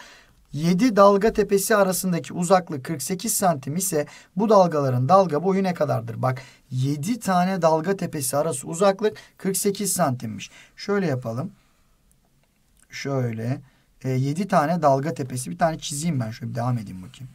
7 dalga tepesi arasındaki uzaklık 48 santim ise bu dalgaların dalga boyu ne kadardır? Bak 7 tane dalga tepesi arası uzaklık 48 santimmiş. Şöyle yapalım. Şöyle. E, 7 tane dalga tepesi. Bir tane çizeyim ben. Şöyle devam edeyim bakayım.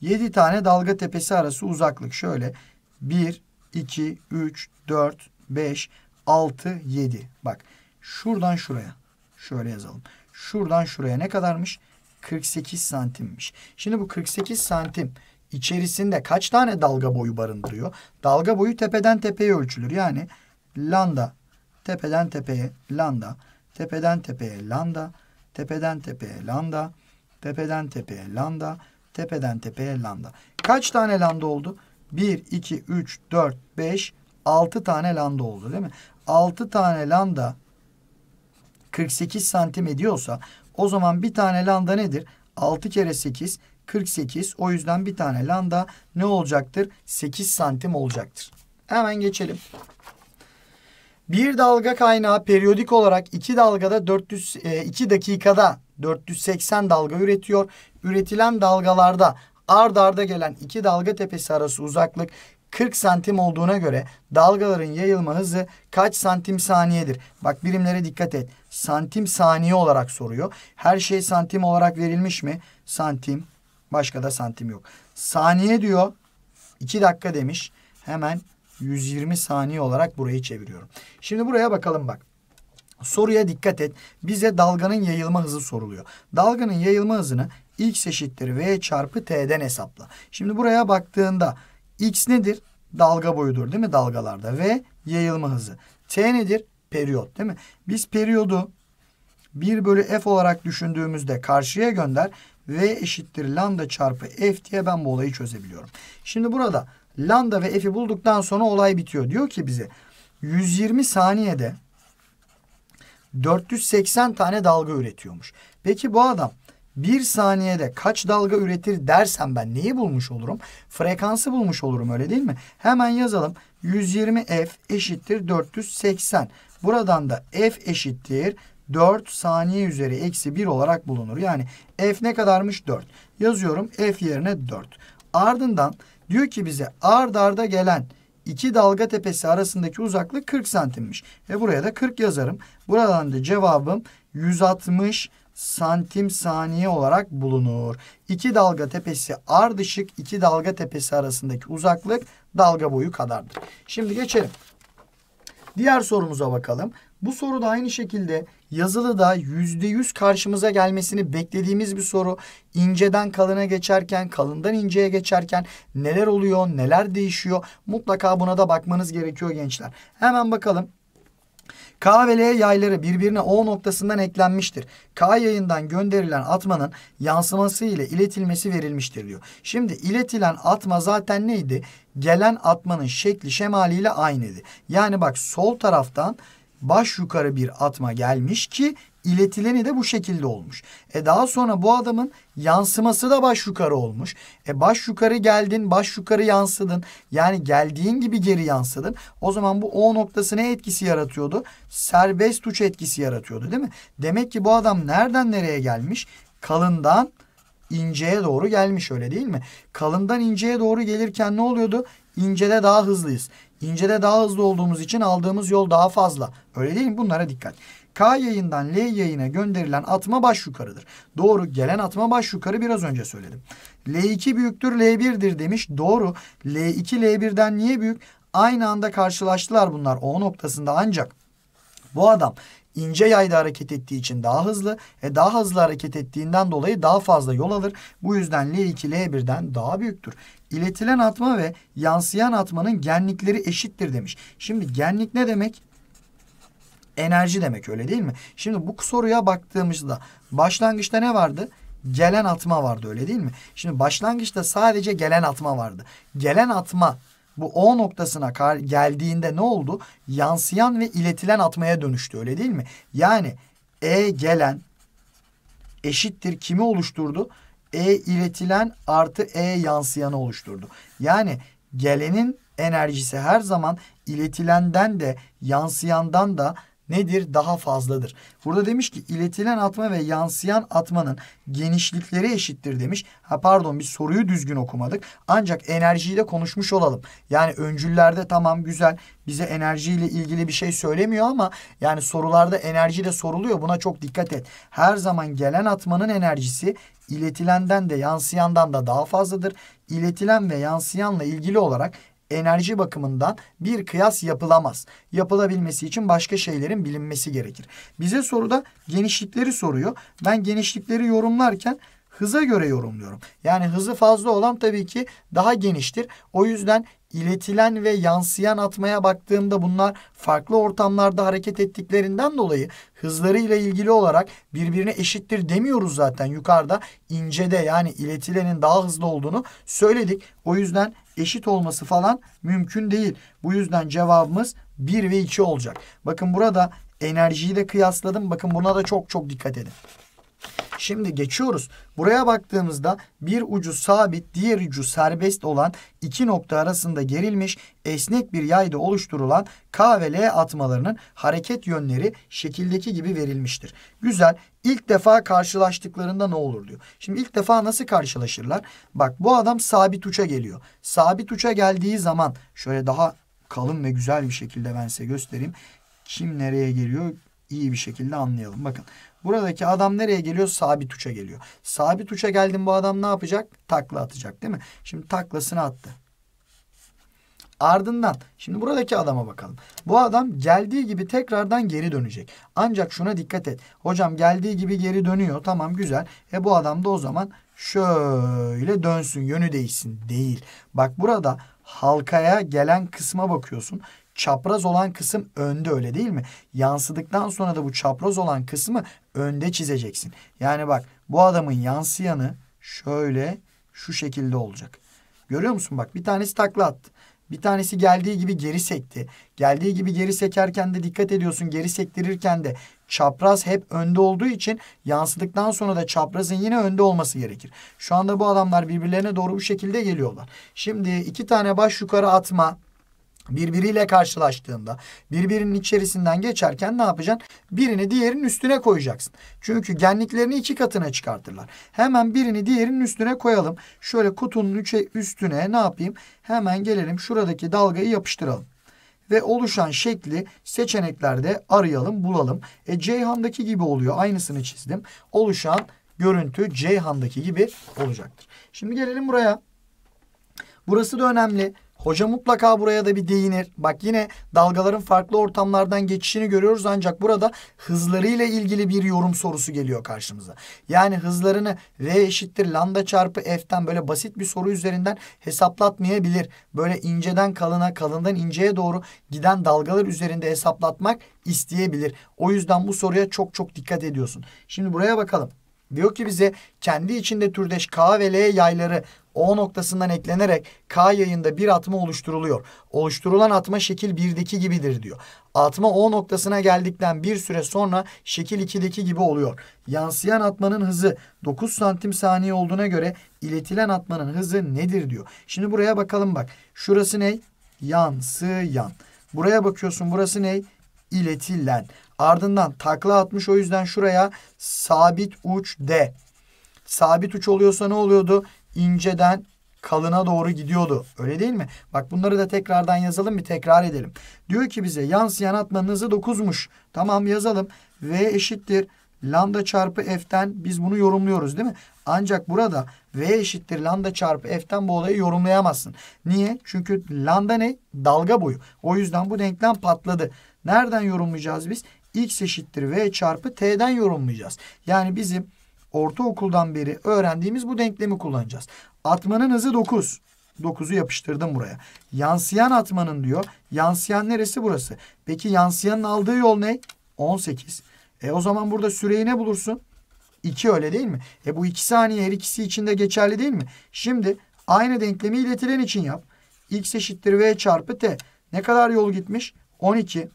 7 tane dalga tepesi arası uzaklık. Şöyle. 1, 2, 3, 4, 5, 6, 7. Bak. Şuradan şuraya. Şöyle yazalım. Şuradan şuraya ne kadarmış? 48 santimmiş. Şimdi bu 48 santim içerisinde kaç tane dalga boyu barındırıyor? Dalga boyu tepeden tepeye ölçülür. Yani lambda tepeden tepeye lambda, tepeden tepeye lambda, tepeden tepeye lambda, tepeden tepeye lambda, tepeden tepeye lambda. Kaç tane lambda oldu? 1, 2, 3, 4, 5, 6 tane lambda oldu değil mi? 6 tane lambda 48 santim ediyorsa o zaman bir tane lambda nedir? 6 kere 8 48 o yüzden bir tane lambda ne olacaktır? 8 santim olacaktır. Hemen geçelim. Bir dalga kaynağı periyodik olarak 2 dalgada 400 2 e, dakikada 480 dalga üretiyor. Üretilen dalgalarda ard arda gelen iki dalga tepesi arası uzaklık 40 santim olduğuna göre dalgaların yayılma hızı kaç santim saniyedir? Bak birimlere dikkat et. Santim saniye olarak soruyor. Her şey santim olarak verilmiş mi? Santim. Başka da santim yok. Saniye diyor. 2 dakika demiş. Hemen 120 saniye olarak burayı çeviriyorum. Şimdi buraya bakalım bak. Soruya dikkat et. Bize dalganın yayılma hızı soruluyor. Dalganın yayılma hızını x eşittir v çarpı t'den hesapla. Şimdi buraya baktığında X nedir? Dalga boyudur değil mi dalgalarda? Ve yayılma hızı. T nedir? Periyot değil mi? Biz periyodu 1 bölü F olarak düşündüğümüzde karşıya gönder. V eşittir lambda çarpı F diye ben bu olayı çözebiliyorum. Şimdi burada lambda ve F'i bulduktan sonra olay bitiyor. Diyor ki bize 120 saniyede 480 tane dalga üretiyormuş. Peki bu adam bir saniyede kaç dalga üretir dersen ben neyi bulmuş olurum? Frekansı bulmuş olurum öyle değil mi? Hemen yazalım. 120 f eşittir 480. Buradan da f eşittir 4 saniye üzeri eksi 1 olarak bulunur. Yani f ne kadarmış? 4. Yazıyorum f yerine 4. Ardından diyor ki bize ard arda gelen iki dalga tepesi arasındaki uzaklık 40 santimmiş. E buraya da 40 yazarım. Buradan da cevabım 160 santim saniye olarak bulunur. İki dalga tepesi ardışık iki dalga tepesi arasındaki uzaklık dalga boyu kadardır. Şimdi geçelim. Diğer sorumuza bakalım. Bu soru da aynı şekilde yazılı yazılıda %100 karşımıza gelmesini beklediğimiz bir soru. İnceden kalına geçerken, kalından inceye geçerken neler oluyor, neler değişiyor? Mutlaka buna da bakmanız gerekiyor gençler. Hemen bakalım. K ve L yayları birbirine O noktasından eklenmiştir. K yayından gönderilen atmanın yansıması ile iletilmesi verilmiştir diyor. Şimdi iletilen atma zaten neydi? Gelen atmanın şekli şemaliyle aynıydı. Yani bak sol taraftan baş yukarı bir atma gelmiş ki iletileni de bu şekilde olmuş. E daha sonra bu adamın yansıması da baş yukarı olmuş. E baş yukarı geldin, baş yukarı yansıdın. Yani geldiğin gibi geri yansıdın. O zaman bu O noktası ne etkisi yaratıyordu? Serbest uç etkisi yaratıyordu değil mi? Demek ki bu adam nereden nereye gelmiş? Kalından inceye doğru gelmiş öyle değil mi? Kalından inceye doğru gelirken ne oluyordu? İncede daha hızlıyız. İncede daha hızlı olduğumuz için aldığımız yol daha fazla. Öyle değil mi? Bunlara dikkat. K yayından L yayına gönderilen atma baş yukarıdır. Doğru gelen atma baş yukarı biraz önce söyledim. L2 büyüktür L1'dir demiş. Doğru. L2 L1'den niye büyük? Aynı anda karşılaştılar bunlar O noktasında ancak bu adam ince yayda hareket ettiği için daha hızlı. E daha hızlı hareket ettiğinden dolayı daha fazla yol alır. Bu yüzden L2 L1'den daha büyüktür. İletilen atma ve yansıyan atmanın genlikleri eşittir demiş. Şimdi genlik ne demek? enerji demek öyle değil mi? Şimdi bu soruya baktığımızda başlangıçta ne vardı? Gelen atma vardı öyle değil mi? Şimdi başlangıçta sadece gelen atma vardı. Gelen atma bu O noktasına geldiğinde ne oldu? Yansıyan ve iletilen atmaya dönüştü öyle değil mi? Yani E gelen eşittir kimi oluşturdu? E iletilen artı E yansıyanı oluşturdu. Yani gelenin enerjisi her zaman iletilenden de yansıyandan da nedir? Daha fazladır. Burada demiş ki iletilen atma ve yansıyan atmanın genişlikleri eşittir demiş. Ha pardon biz soruyu düzgün okumadık. Ancak enerjiyi de konuşmuş olalım. Yani öncüllerde tamam güzel bize enerjiyle ilgili bir şey söylemiyor ama yani sorularda enerji de soruluyor. Buna çok dikkat et. Her zaman gelen atmanın enerjisi iletilenden de yansıyandan da daha fazladır. İletilen ve yansıyanla ilgili olarak enerji bakımından bir kıyas yapılamaz. Yapılabilmesi için başka şeylerin bilinmesi gerekir. Bize soruda genişlikleri soruyor. Ben genişlikleri yorumlarken hıza göre yorumluyorum. Yani hızı fazla olan tabii ki daha geniştir. O yüzden iletilen ve yansıyan atmaya baktığımda bunlar farklı ortamlarda hareket ettiklerinden dolayı hızlarıyla ilgili olarak birbirine eşittir demiyoruz zaten yukarıda incede yani iletilenin daha hızlı olduğunu söyledik. O yüzden eşit olması falan mümkün değil. Bu yüzden cevabımız 1 ve 2 olacak. Bakın burada enerjiyi de kıyasladım. Bakın buna da çok çok dikkat edin. Şimdi geçiyoruz. Buraya baktığımızda bir ucu sabit diğer ucu serbest olan iki nokta arasında gerilmiş esnek bir yayda oluşturulan K ve L atmalarının hareket yönleri şekildeki gibi verilmiştir. Güzel. İlk defa karşılaştıklarında ne olur diyor. Şimdi ilk defa nasıl karşılaşırlar? Bak bu adam sabit uça geliyor. Sabit uça geldiği zaman şöyle daha kalın ve güzel bir şekilde ben size göstereyim. Kim nereye geliyor İyi bir şekilde anlayalım. Bakın Buradaki adam nereye geliyor? Sabit uça geliyor. Sabit uça geldim bu adam ne yapacak? Takla atacak değil mi? Şimdi taklasını attı. Ardından şimdi buradaki adama bakalım. Bu adam geldiği gibi tekrardan geri dönecek. Ancak şuna dikkat et. Hocam geldiği gibi geri dönüyor. Tamam güzel. E bu adam da o zaman şöyle dönsün yönü değişsin. Değil. Bak burada halkaya gelen kısma bakıyorsun çapraz olan kısım önde öyle değil mi? Yansıdıktan sonra da bu çapraz olan kısmı önde çizeceksin. Yani bak bu adamın yansıyanı şöyle şu şekilde olacak. Görüyor musun bak bir tanesi takla attı. Bir tanesi geldiği gibi geri sekti. Geldiği gibi geri sekerken de dikkat ediyorsun geri sektirirken de çapraz hep önde olduğu için yansıdıktan sonra da çaprazın yine önde olması gerekir. Şu anda bu adamlar birbirlerine doğru bu şekilde geliyorlar. Şimdi iki tane baş yukarı atma birbiriyle karşılaştığında birbirinin içerisinden geçerken ne yapacaksın? Birini diğerinin üstüne koyacaksın. Çünkü genliklerini iki katına çıkartırlar. Hemen birini diğerinin üstüne koyalım. Şöyle kutunun üçe üstüne ne yapayım? Hemen gelelim şuradaki dalgayı yapıştıralım. Ve oluşan şekli seçeneklerde arayalım bulalım. E Ceyhan'daki gibi oluyor. Aynısını çizdim. Oluşan görüntü Ceyhan'daki gibi olacaktır. Şimdi gelelim buraya. Burası da önemli. Hoca mutlaka buraya da bir değinir. Bak yine dalgaların farklı ortamlardan geçişini görüyoruz ancak burada hızlarıyla ilgili bir yorum sorusu geliyor karşımıza. Yani hızlarını V eşittir lambda çarpı F'ten böyle basit bir soru üzerinden hesaplatmayabilir. Böyle inceden kalına, kalından inceye doğru giden dalgalar üzerinde hesaplatmak isteyebilir. O yüzden bu soruya çok çok dikkat ediyorsun. Şimdi buraya bakalım. Diyor ki bize kendi içinde türdeş K ve L yayları o noktasından eklenerek K yayında bir atma oluşturuluyor. Oluşturulan atma şekil 1'deki gibidir diyor. Atma O noktasına geldikten bir süre sonra şekil 2'deki gibi oluyor. Yansıyan atmanın hızı 9 santim saniye olduğuna göre iletilen atmanın hızı nedir diyor. Şimdi buraya bakalım bak. Şurası ne? Yansıyan. Buraya bakıyorsun burası ne? İletilen. Ardından takla atmış o yüzden şuraya sabit uç D. Sabit uç oluyorsa ne oluyordu? inceden kalına doğru gidiyordu. Öyle değil mi? Bak bunları da tekrardan yazalım bir tekrar edelim. Diyor ki bize yansıyan atmanın hızı 9'muş. Tamam yazalım. V eşittir lambda çarpı f'ten biz bunu yorumluyoruz değil mi? Ancak burada v eşittir lambda çarpı f'ten bu olayı yorumlayamazsın. Niye? Çünkü lambda ne? Dalga boyu. O yüzden bu denklem patladı. Nereden yorumlayacağız biz? x eşittir v çarpı t'den yorumlayacağız. Yani bizim ortaokuldan beri öğrendiğimiz bu denklemi kullanacağız. Atmanın hızı 9. 9'u yapıştırdım buraya. Yansıyan atmanın diyor. Yansıyan neresi burası? Peki yansıyanın aldığı yol ne? 18. E o zaman burada süreyi ne bulursun? 2 öyle değil mi? E bu 2 saniye her ikisi için de geçerli değil mi? Şimdi aynı denklemi iletilen için yap. X eşittir V çarpı T. Ne kadar yol gitmiş? 12.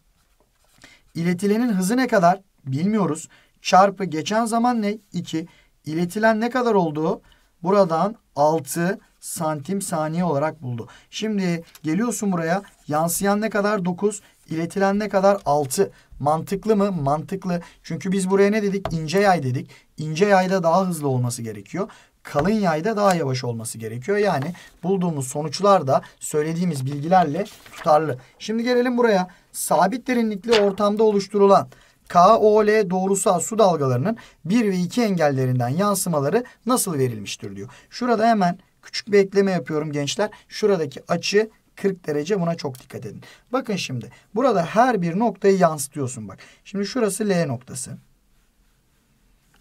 İletilenin hızı ne kadar? Bilmiyoruz çarpı geçen zaman ne? 2. İletilen ne kadar olduğu buradan 6 santim saniye olarak buldu. Şimdi geliyorsun buraya yansıyan ne kadar 9 iletilen ne kadar 6 mantıklı mı? Mantıklı. Çünkü biz buraya ne dedik? İnce yay dedik. İnce yayda daha hızlı olması gerekiyor. Kalın yayda daha yavaş olması gerekiyor. Yani bulduğumuz sonuçlar da söylediğimiz bilgilerle tutarlı. Şimdi gelelim buraya. Sabit derinlikli ortamda oluşturulan KOL doğrusal su dalgalarının 1 ve 2 engellerinden yansımaları nasıl verilmiştir diyor. Şurada hemen küçük bir ekleme yapıyorum gençler. Şuradaki açı 40 derece buna çok dikkat edin. Bakın şimdi burada her bir noktayı yansıtıyorsun bak. Şimdi şurası L noktası.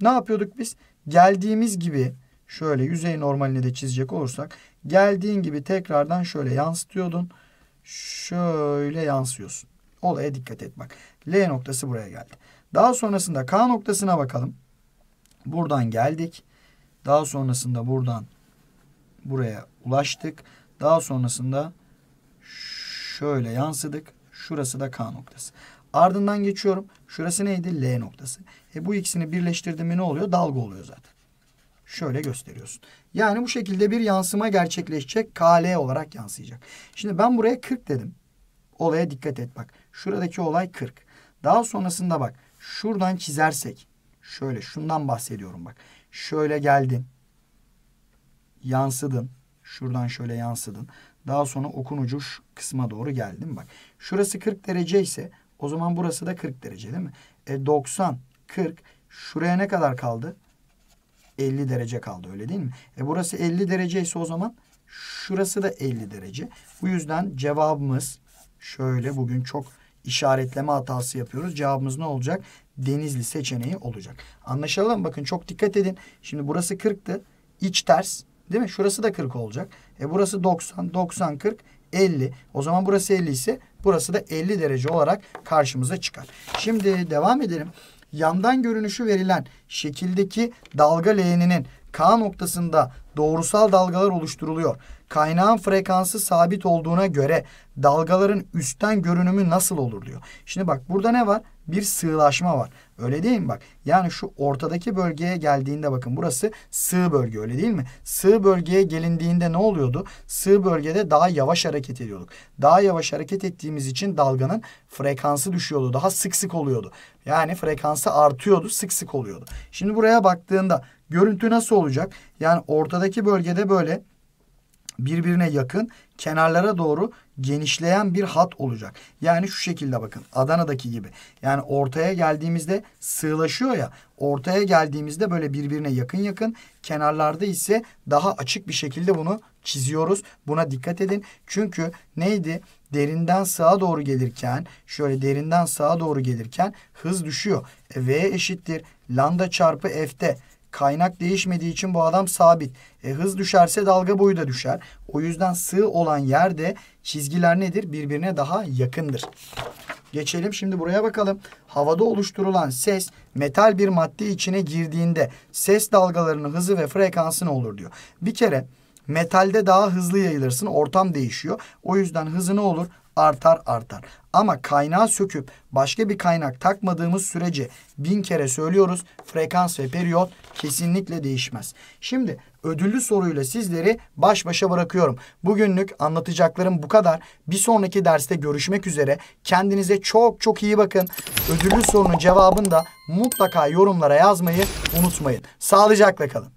Ne yapıyorduk biz? Geldiğimiz gibi şöyle yüzey normalini de çizecek olursak geldiğin gibi tekrardan şöyle yansıtıyordun. Şöyle yansıyorsun. Olaya dikkat et bak. L noktası buraya geldi. Daha sonrasında K noktasına bakalım. Buradan geldik. Daha sonrasında buradan buraya ulaştık. Daha sonrasında şöyle yansıdık. Şurası da K noktası. Ardından geçiyorum. Şurası neydi? L noktası. E bu ikisini birleştirdim ne oluyor? Dalga oluyor zaten. Şöyle gösteriyorsun. Yani bu şekilde bir yansıma gerçekleşecek. KL olarak yansıyacak. Şimdi ben buraya 40 dedim. Olaya dikkat et bak. Şuradaki olay 40. Daha sonrasında bak şuradan çizersek şöyle şundan bahsediyorum bak. Şöyle geldin. Yansıdın. Şuradan şöyle yansıdın. Daha sonra okun ucu kısma doğru geldim bak. Şurası 40 derece ise o zaman burası da 40 derece değil mi? E 90, 40. Şuraya ne kadar kaldı? 50 derece kaldı öyle değil mi? E burası 50 derece ise o zaman şurası da 50 derece. Bu yüzden cevabımız şöyle bugün çok işaretleme hatası yapıyoruz. Cevabımız ne olacak? Denizli seçeneği olacak. Anlaşalım bakın çok dikkat edin. Şimdi burası 40'tı. İç ters değil mi? Şurası da 40 olacak. E burası 90, 90, 40, 50. O zaman burası 50 ise burası da 50 derece olarak karşımıza çıkar. Şimdi devam edelim. Yandan görünüşü verilen şekildeki dalga leğeninin K noktasında doğrusal dalgalar oluşturuluyor. Kaynağın frekansı sabit olduğuna göre dalgaların üstten görünümü nasıl olur diyor. Şimdi bak burada ne var? Bir sığlaşma var. Öyle değil mi bak? Yani şu ortadaki bölgeye geldiğinde bakın burası sığ bölge öyle değil mi? Sığ bölgeye gelindiğinde ne oluyordu? Sığ bölgede daha yavaş hareket ediyorduk. Daha yavaş hareket ettiğimiz için dalganın frekansı düşüyordu. Daha sık sık oluyordu. Yani frekansı artıyordu sık sık oluyordu. Şimdi buraya baktığında Görüntü nasıl olacak? Yani ortadaki bölgede böyle birbirine yakın kenarlara doğru genişleyen bir hat olacak. Yani şu şekilde bakın Adana'daki gibi. Yani ortaya geldiğimizde sığlaşıyor ya. Ortaya geldiğimizde böyle birbirine yakın yakın. Kenarlarda ise daha açık bir şekilde bunu çiziyoruz. Buna dikkat edin. Çünkü neydi? Derinden sağa doğru gelirken şöyle derinden sağa doğru gelirken hız düşüyor. E, v eşittir lambda çarpı f'te Kaynak değişmediği için bu adam sabit. E, hız düşerse dalga boyu da düşer. O yüzden sığ olan yerde çizgiler nedir? Birbirine daha yakındır. Geçelim şimdi buraya bakalım. Havada oluşturulan ses metal bir madde içine girdiğinde ses dalgalarının hızı ve frekansı ne olur diyor. Bir kere metalde daha hızlı yayılırsın ortam değişiyor. O yüzden hızı ne olur? artar artar. Ama kaynağı söküp başka bir kaynak takmadığımız sürece bin kere söylüyoruz frekans ve periyot kesinlikle değişmez. Şimdi ödüllü soruyla sizleri baş başa bırakıyorum. Bugünlük anlatacaklarım bu kadar. Bir sonraki derste görüşmek üzere. Kendinize çok çok iyi bakın. Ödüllü sorunun cevabını da mutlaka yorumlara yazmayı unutmayın. Sağlıcakla kalın.